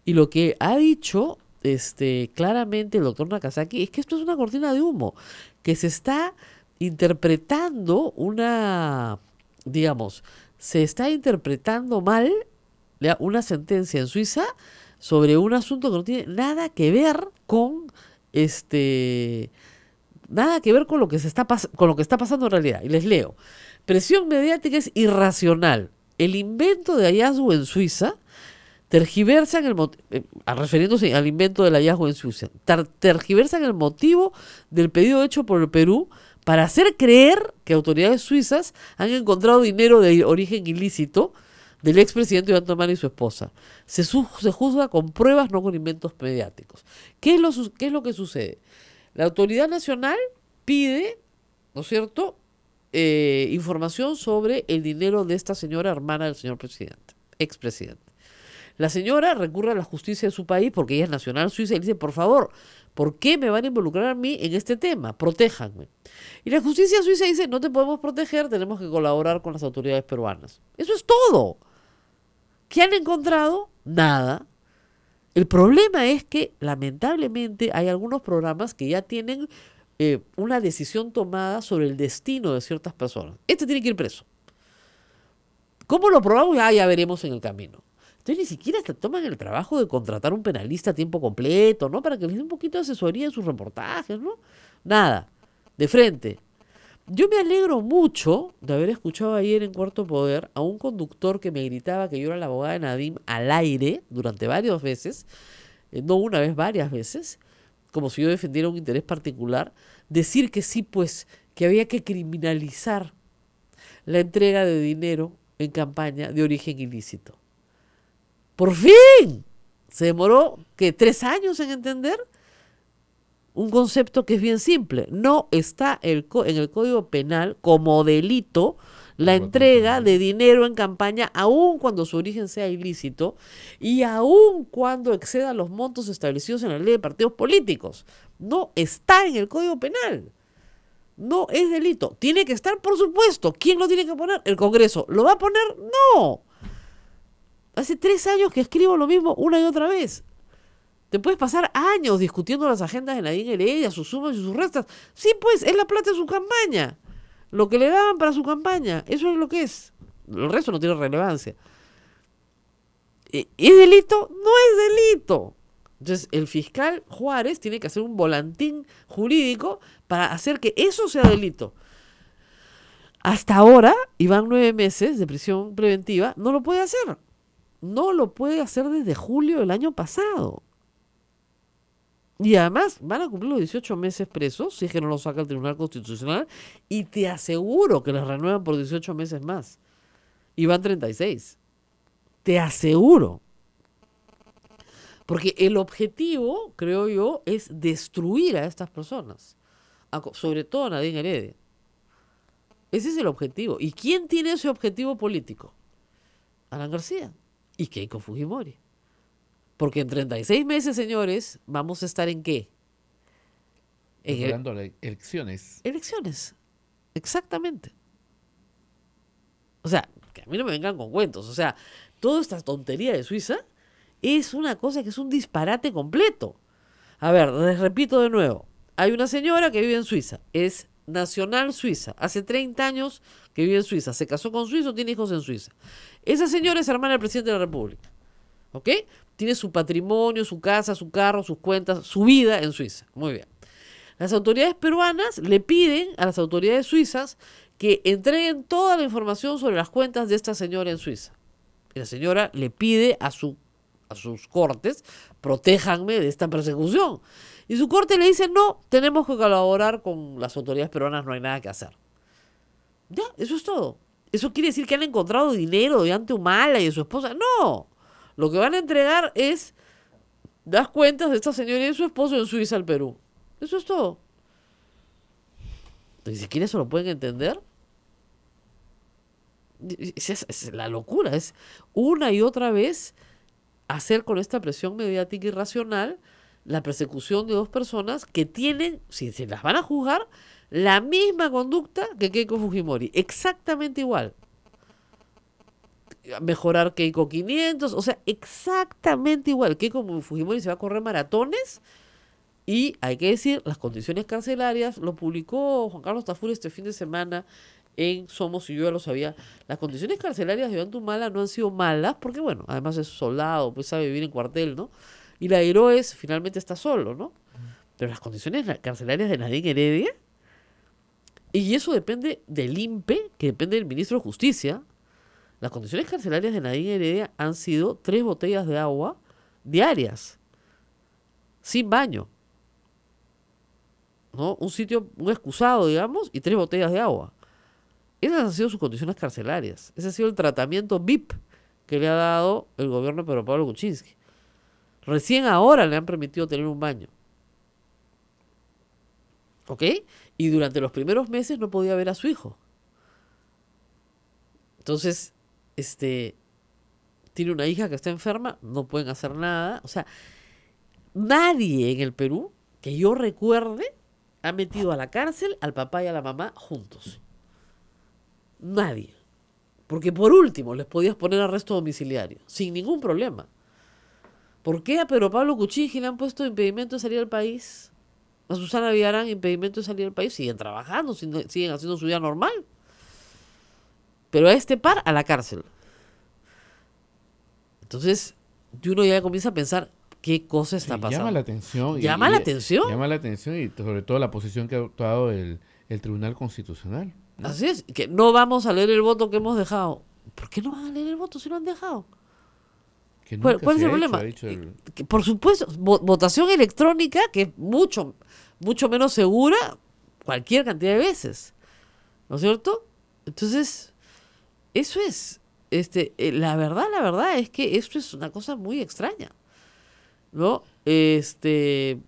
Y lo que ha dicho este, claramente el doctor Nakazaki es que esto es una cortina de humo, que se está interpretando una, digamos, se está interpretando mal una sentencia en Suiza sobre un asunto que no tiene nada que ver con este nada que ver con lo que, se está con lo que está pasando en realidad. Y les leo. Presión mediática es irracional. El invento de hallazgo en Suiza en el eh, ah, refiriéndose al invento del hallazgo en Suiza, en el motivo del pedido hecho por el Perú para hacer creer que autoridades suizas han encontrado dinero de origen ilícito del expresidente Iván Tomás y su esposa. Se, se, juzga con pruebas, no con inventos mediáticos. es lo, qué es lo que sucede? La autoridad nacional pide, ¿no es cierto?, eh, información sobre el dinero de esta señora hermana del señor presidente, expresidente. La señora recurre a la justicia de su país porque ella es nacional suiza y dice, por favor, ¿por qué me van a involucrar a mí en este tema? Protéjanme. Y la justicia suiza dice, no te podemos proteger, tenemos que colaborar con las autoridades peruanas. Eso es todo. ¿Qué han encontrado? Nada. El problema es que lamentablemente hay algunos programas que ya tienen eh, una decisión tomada sobre el destino de ciertas personas. Este tiene que ir preso. ¿Cómo lo probamos? Ah, ya veremos en el camino. Entonces ni siquiera se toman el trabajo de contratar un penalista a tiempo completo, ¿no? Para que les dé un poquito de asesoría en sus reportajes, ¿no? Nada. De frente, yo me alegro mucho de haber escuchado ayer en Cuarto Poder a un conductor que me gritaba que yo era la abogada de Nadim al aire durante varias veces, eh, no una vez, varias veces, como si yo defendiera un interés particular, decir que sí, pues, que había que criminalizar la entrega de dinero en campaña de origen ilícito. ¡Por fin! Se demoró, que ¿Tres años en entender? un concepto que es bien simple. No está el en el Código Penal como delito la entrega de dinero en campaña, aun cuando su origen sea ilícito y aun cuando exceda los montos establecidos en la ley de partidos políticos. No está en el Código Penal. No es delito. Tiene que estar, por supuesto. ¿Quién lo tiene que poner? El Congreso. ¿Lo va a poner? No. Hace tres años que escribo lo mismo una y otra vez. Te puedes pasar años discutiendo las agendas de la Heredia, sus sumas y sus restas. Sí, pues, es la plata de su campaña. Lo que le daban para su campaña. Eso es lo que es. El resto no tiene relevancia. E, ¿Es delito? No es delito. Entonces, el fiscal Juárez tiene que hacer un volantín jurídico para hacer que eso sea delito. Hasta ahora, y van nueve meses de prisión preventiva, no lo puede hacer. No lo puede hacer desde julio del año pasado. Y además van a cumplir los 18 meses presos si es que no lo saca el Tribunal Constitucional. Y te aseguro que las renuevan por 18 meses más. Y van 36. Te aseguro. Porque el objetivo, creo yo, es destruir a estas personas. sobre todo a Nadine Heredia. Ese es el objetivo. ¿Y quién tiene ese objetivo político? Alan García y Keiko Fujimori. Porque en 36 meses, señores, vamos a estar en qué? En elecciones. Elecciones, exactamente. O sea, que a mí no me vengan con cuentos. O sea, toda esta tontería de Suiza es una cosa que es un disparate completo. A ver, les repito de nuevo. Hay una señora que vive en Suiza, es nacional suiza, hace 30 años que vive en Suiza, se casó con suizo, tiene hijos en Suiza. Esa señora es hermana del presidente de la República. ¿Ok? Tiene su patrimonio, su casa, su carro, sus cuentas, su vida en Suiza. Muy bien. Las autoridades peruanas le piden a las autoridades suizas que entreguen toda la información sobre las cuentas de esta señora en Suiza. Y la señora le pide a, su, a sus cortes, protéjanme de esta persecución. Y su corte le dice, no, tenemos que colaborar con las autoridades peruanas, no hay nada que hacer. Ya, eso es todo. ¿Eso quiere decir que han encontrado dinero de Ante Humala y de su esposa? No. Lo que van a entregar es das cuentas de esta señora y de su esposo en Suiza al Perú. Eso es todo. Ni siquiera eso lo pueden entender. Es, es, la locura, es una y otra vez hacer con esta presión mediática irracional la persecución de dos personas que tienen, si se las van a juzgar, la misma conducta que Keiko Fujimori, exactamente igual mejorar Keiko 500, o sea, exactamente igual. Keiko Fujimori se va a correr maratones y hay que decir, las condiciones carcelarias lo publicó Juan Carlos Tafur este fin de semana en Somos y yo ya lo sabía. Las condiciones carcelarias de Iván Tumala no han sido malas porque, bueno, además es soldado, pues sabe vivir en cuartel, ¿no? Y la Heroes finalmente está solo, ¿no? Pero las condiciones carcelarias de Nadine Heredia, y eso depende del INPE, que depende del ministro de Justicia, las condiciones carcelarias de Nadine Heredia han sido tres botellas de agua diarias, sin baño. ¿no? Un sitio, un excusado, digamos, y tres botellas de agua. Esas han sido sus condiciones carcelarias. Ese ha sido el tratamiento VIP que le ha dado el gobierno de Pedro Pablo Kuczynski. Recién ahora le han permitido tener un baño. ¿Ok? Y durante los primeros meses no podía ver a su hijo. Entonces, este, tiene una hija que está enferma, no pueden hacer nada. O sea, nadie en el Perú que yo recuerde ha metido a la cárcel al papá y a la mamá juntos. Nadie. Porque por último les podías poner arresto domiciliario, sin ningún problema. ¿Por qué a Pedro Pablo Cuchillo le han puesto impedimento de salir al país? A Susana Villarán impedimento de salir al país. Siguen trabajando, siguen haciendo su vida normal. Pero a este par a la cárcel. Entonces, uno ya comienza a pensar qué cosa está pasando. Llama la atención. llama la e atención. Llama la atención y sobre todo la posición que ha adoptado el, el Tribunal Constitucional. Así es, que no vamos a leer el voto que hemos dejado. ¿Por qué no van a leer el voto si lo han dejado? Que ¿Cuál, es el problema? por supuesto, votación electrónica que es mucho, mucho menos segura cualquier cantidad de veces. ¿No es cierto? Entonces, eso es, este, eh, la verdad, la verdad es que esto es una cosa muy extraña, ¿no? Este,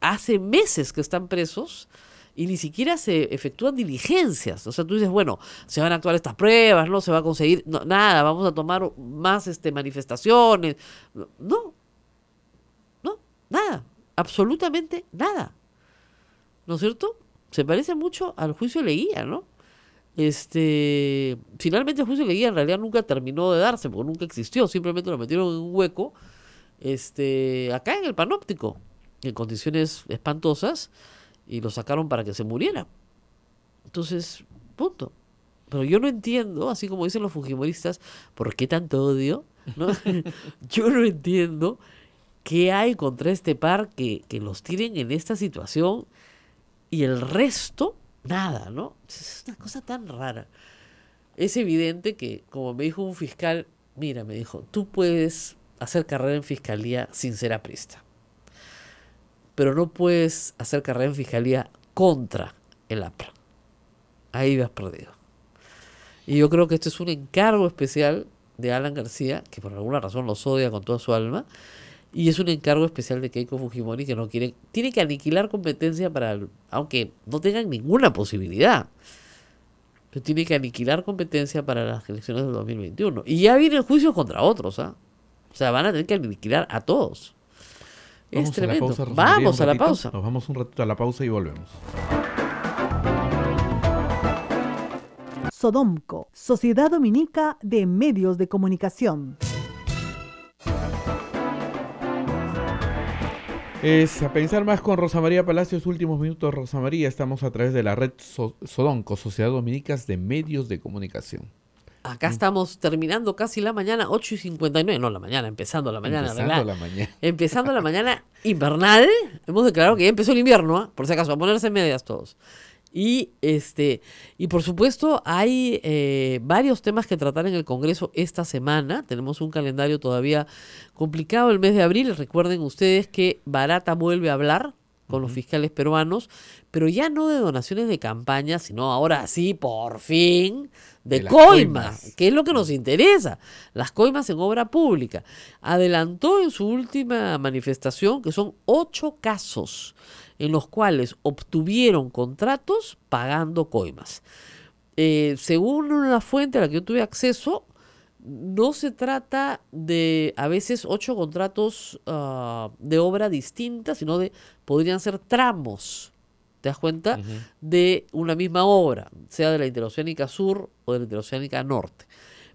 hace meses que están presos y ni siquiera se efectúan diligencias. O sea, tú dices, bueno, se van a actuar estas pruebas, no se va a conseguir nada, vamos a tomar más este, manifestaciones. No, no, nada, absolutamente nada. ¿No es cierto? Se parece mucho al juicio leía, ¿no? Este, finalmente Juicio de Guía en realidad nunca terminó de darse, porque nunca existió, simplemente lo metieron en un hueco, este, acá en el panóptico, en condiciones espantosas, y lo sacaron para que se muriera. Entonces, punto. Pero yo no entiendo, así como dicen los Fujimoristas, ¿por qué tanto odio? yo no entiendo qué hay contra este par que, que los tienen en esta situación y el resto nada, ¿no? Es una cosa tan rara. Es evidente que, como me dijo un fiscal, mira, me dijo, tú puedes hacer carrera en fiscalía sin ser aprista, pero no puedes hacer carrera en fiscalía contra el APRA. Ahí vas perdido. Y yo creo que esto es un encargo especial de Alan García, que por alguna razón los odia con toda su alma, y es un encargo especial de Keiko Fujimori que no quiere, tiene que aniquilar competencia para, aunque no tengan ninguna posibilidad, pero tiene que aniquilar competencia para las elecciones del 2021. Y ya viene el juicio contra otros, ¿ah? O sea, van a tener que aniquilar a todos. es tremendo. vamos a la pausa. Nos vamos un ratito a la pausa y volvemos. Sodomco, Sociedad Dominica de Medios de Comunicación. Es a pensar más con Rosa María Palacios, últimos minutos Rosa María, estamos a través de la red Sodonco, Sociedad Dominicas de Medios de Comunicación. Acá estamos terminando casi la mañana, 8 y 59, no la mañana, empezando la mañana, empezando la mañana. Empezando la mañana invernal, hemos declarado que ya empezó el invierno, ¿ah? por si acaso, a ponerse en medias todos. Y este, y por supuesto, hay eh, varios temas que tratar en el Congreso esta semana. Tenemos un calendario todavía complicado el mes de abril. Recuerden ustedes que Barata vuelve a hablar con los fiscales peruanos, pero ya no de donaciones de campaña, sino ahora sí, por fin, de, coimas, coimas, que es lo que nos interesa, las coimas en obra pública. Adelantó en su última manifestación que son ocho casos en los cuales obtuvieron contratos pagando coimas. Eh, según una fuente a la que yo tuve acceso, no se trata de a veces ocho contratos ah, de obra distinta, sino de podrían ser tramos, ¿te das cuenta? De una misma obra, sea de la Interoceánica Sur o de la Interoceánica Norte.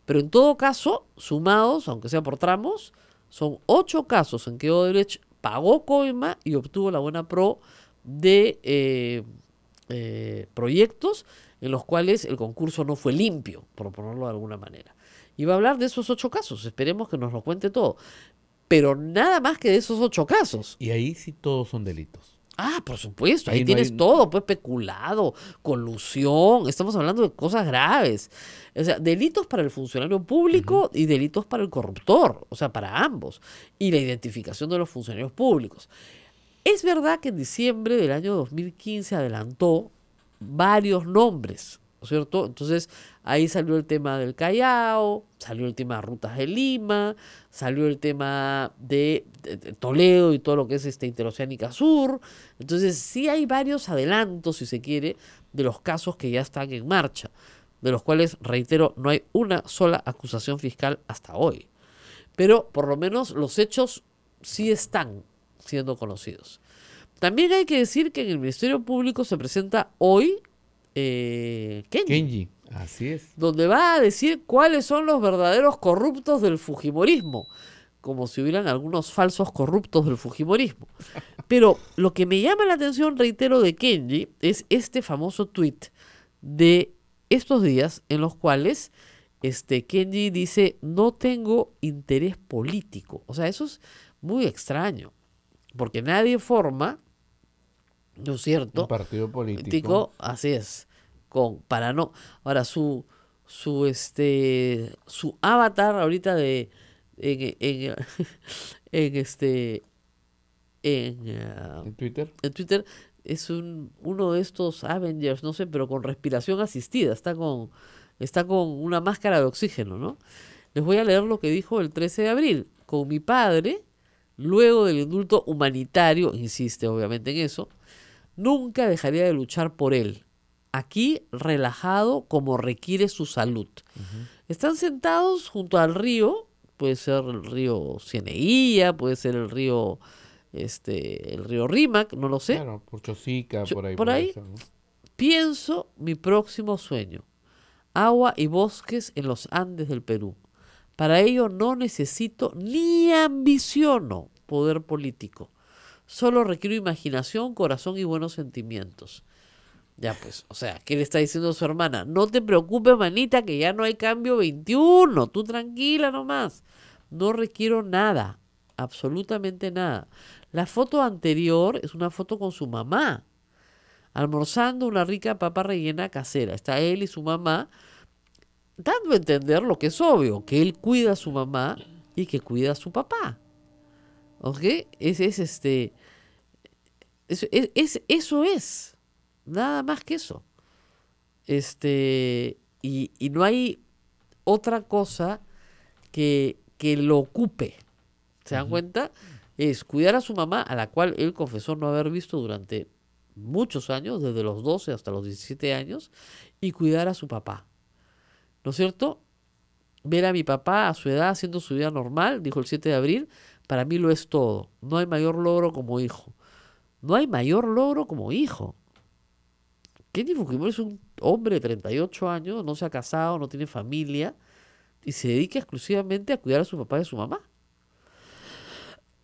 Pero en todo caso, sumados, aunque sea por tramos, son ocho casos en que Odebrecht pagó Coima y obtuvo la buena pro de eh, eh, proyectos en los cuales el concurso no fue limpio, por ponerlo de alguna manera. Y va a hablar de esos ocho casos, esperemos que nos lo cuente todo. Pero nada más que de esos ocho casos. Y ahí sí todos son delitos. Ah, por supuesto, ahí, tienes todo, pues peculado, colusión, estamos hablando de cosas graves. O sea, delitos para el funcionario público y delitos para el corruptor, o sea, para ambos, y la identificación de los funcionarios públicos. Es verdad que en diciembre del año 2015 adelantó varios nombres cierto? Entonces ahí salió el tema del Callao, salió el tema de rutas de Lima, salió el tema de, Toledo y todo lo que es este Interoceánica Sur. Entonces sí hay varios adelantos, si se quiere, de los casos que ya están en marcha, de los cuales, reitero, no hay una sola acusación fiscal hasta hoy. Pero por lo menos los hechos sí están siendo conocidos. También hay que decir que en el Ministerio Público se presenta hoy eh, Kenji, Así es. Donde va a decir cuáles son los verdaderos corruptos del Fujimorismo. Como si hubieran algunos falsos corruptos del Fujimorismo. Pero lo que me llama la atención, reitero, de Kenji es este famoso tweet de estos días en los cuales este, Kenji dice: No tengo interés político. O sea, eso es muy extraño. Porque nadie forma ¿no es cierto? Un partido político. Así es. Con, para no. Ahora, su, su, este, su avatar ahorita de. En, en, en este. Ah, en, Twitter. En Twitter es un, uno de estos Avengers, no sé, pero con respiración asistida. Está con, está con una máscara de oxígeno, ¿no? Les voy a leer lo que dijo el 13 de abril. Con mi padre, luego del indulto humanitario, insiste obviamente en eso, Nunca dejaría de luchar por él. Aquí, relajado como requiere su salud. Están sentados junto al río, puede ser el río Cieneguilla, puede ser el río este el río Rímac, no lo sé. por Chosica, por ahí. Por pienso mi próximo sueño. Agua y bosques en los Andes del Perú. Para ello no necesito ni ambiciono poder político. Solo requiero imaginación, corazón y buenos sentimientos. Ya pues, o sea, ¿qué le está diciendo su hermana? No te preocupes, manita, que ya no hay cambio 21. Tú tranquila nomás. No requiero nada, absolutamente nada. La foto anterior es una foto con su mamá, almorzando una rica papa rellena casera. Está él y su mamá, dando a entender lo que es obvio, que él cuida a su mamá y que cuida a su papá. ¿Ok? Ese es este e, eso es. Nada más que eso. Este, y, no hay otra cosa que, que lo ocupe. ¿Se dan cuenta? Es cuidar a su mamá, a la cual él confesó no haber visto durante muchos años, desde los 12 hasta los 17 años, y cuidar a su papá. ¿No es cierto? Ver a mi papá a su edad haciendo su vida normal, dijo el 7 de abril, para mí lo es todo. No hay mayor logro como hijo. No hay mayor logro como hijo. Kenny Fujimori es un hombre de 38 años, no se ha casado, no tiene familia y se dedica exclusivamente a cuidar a su papá y a su mamá.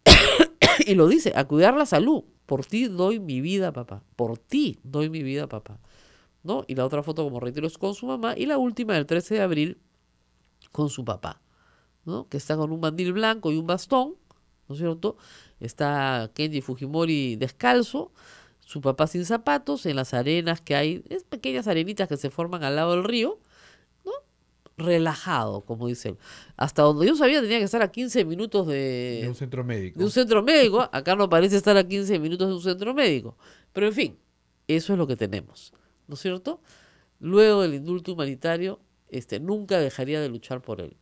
y lo dice, a cuidar la salud. Por ti doy mi vida, papá. Por ti doy mi vida, papá. ¿No? Y la otra foto, como retiro, es con su mamá. Y la última, del 13 de abril, con su papá. ¿no? Que está con un bandil blanco y un bastón, ¿no es cierto? Está Kenji Fujimori descalzo, su papá sin zapatos, en las arenas que hay, es pequeñas arenitas que se forman al lado del río, ¿no? Relajado, como dicen. Hasta donde yo sabía tenía que estar a 15 minutos de... un centro médico. De un centro médico. Acá no parece estar a 15 minutos de un centro médico. Pero en fin, eso es lo que tenemos, ¿no es cierto? Luego del indulto humanitario, este, nunca dejaría de luchar por él.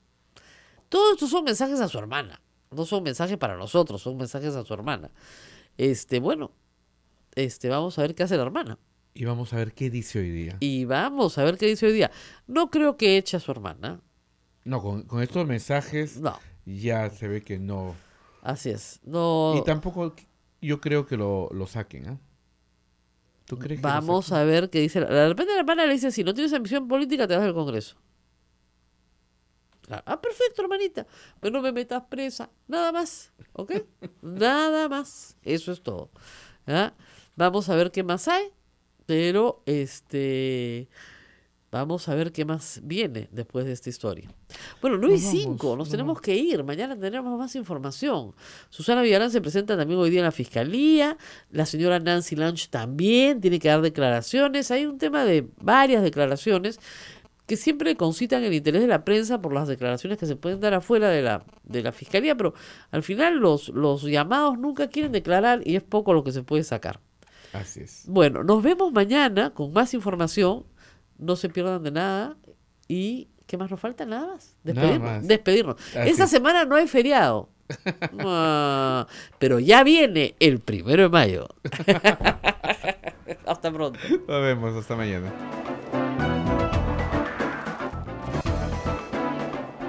Todos estos son mensajes a su hermana no son mensajes para nosotros, son mensajes a su hermana. Este, bueno, este, vamos a ver qué hace la hermana. Y vamos a ver qué dice hoy día. Y vamos a ver qué dice hoy día. No creo que eche a su hermana. No, con, estos mensajes no. ya se ve que no. Así es. No... Y tampoco yo creo que lo, saquen, ¿ah? ¿Tú crees que Vamos a ver qué dice. La... De repente la hermana le dice, si no tienes ambición política, te vas al Congreso. Ah, perfecto, hermanita. Pero pues no me metas presa. Nada más. ¿Ok? Nada más. Eso es todo. ¿ah? Vamos a ver qué más hay. Pero, este... Vamos a ver qué más viene después de esta historia. Bueno, no hay 5, nos tenemos que ir. Mañana tendremos más información. Susana Villarán se presenta también hoy día en la fiscalía. La señora Nancy Lange también tiene que dar declaraciones. Hay un tema de varias declaraciones que siempre concitan el interés de la prensa por las declaraciones que se pueden dar afuera de la, de la fiscalía, pero al final los, los llamados nunca quieren declarar y es poco lo que se puede sacar. Así es. Bueno, nos vemos mañana con más información. No se pierdan de nada. ¿Y qué más nos falta? Nada más. Despedirnos. Esa Esta semana no hay feriado. Ah, pero ya viene el primero de mayo. hasta pronto. Nos vemos, hasta mañana.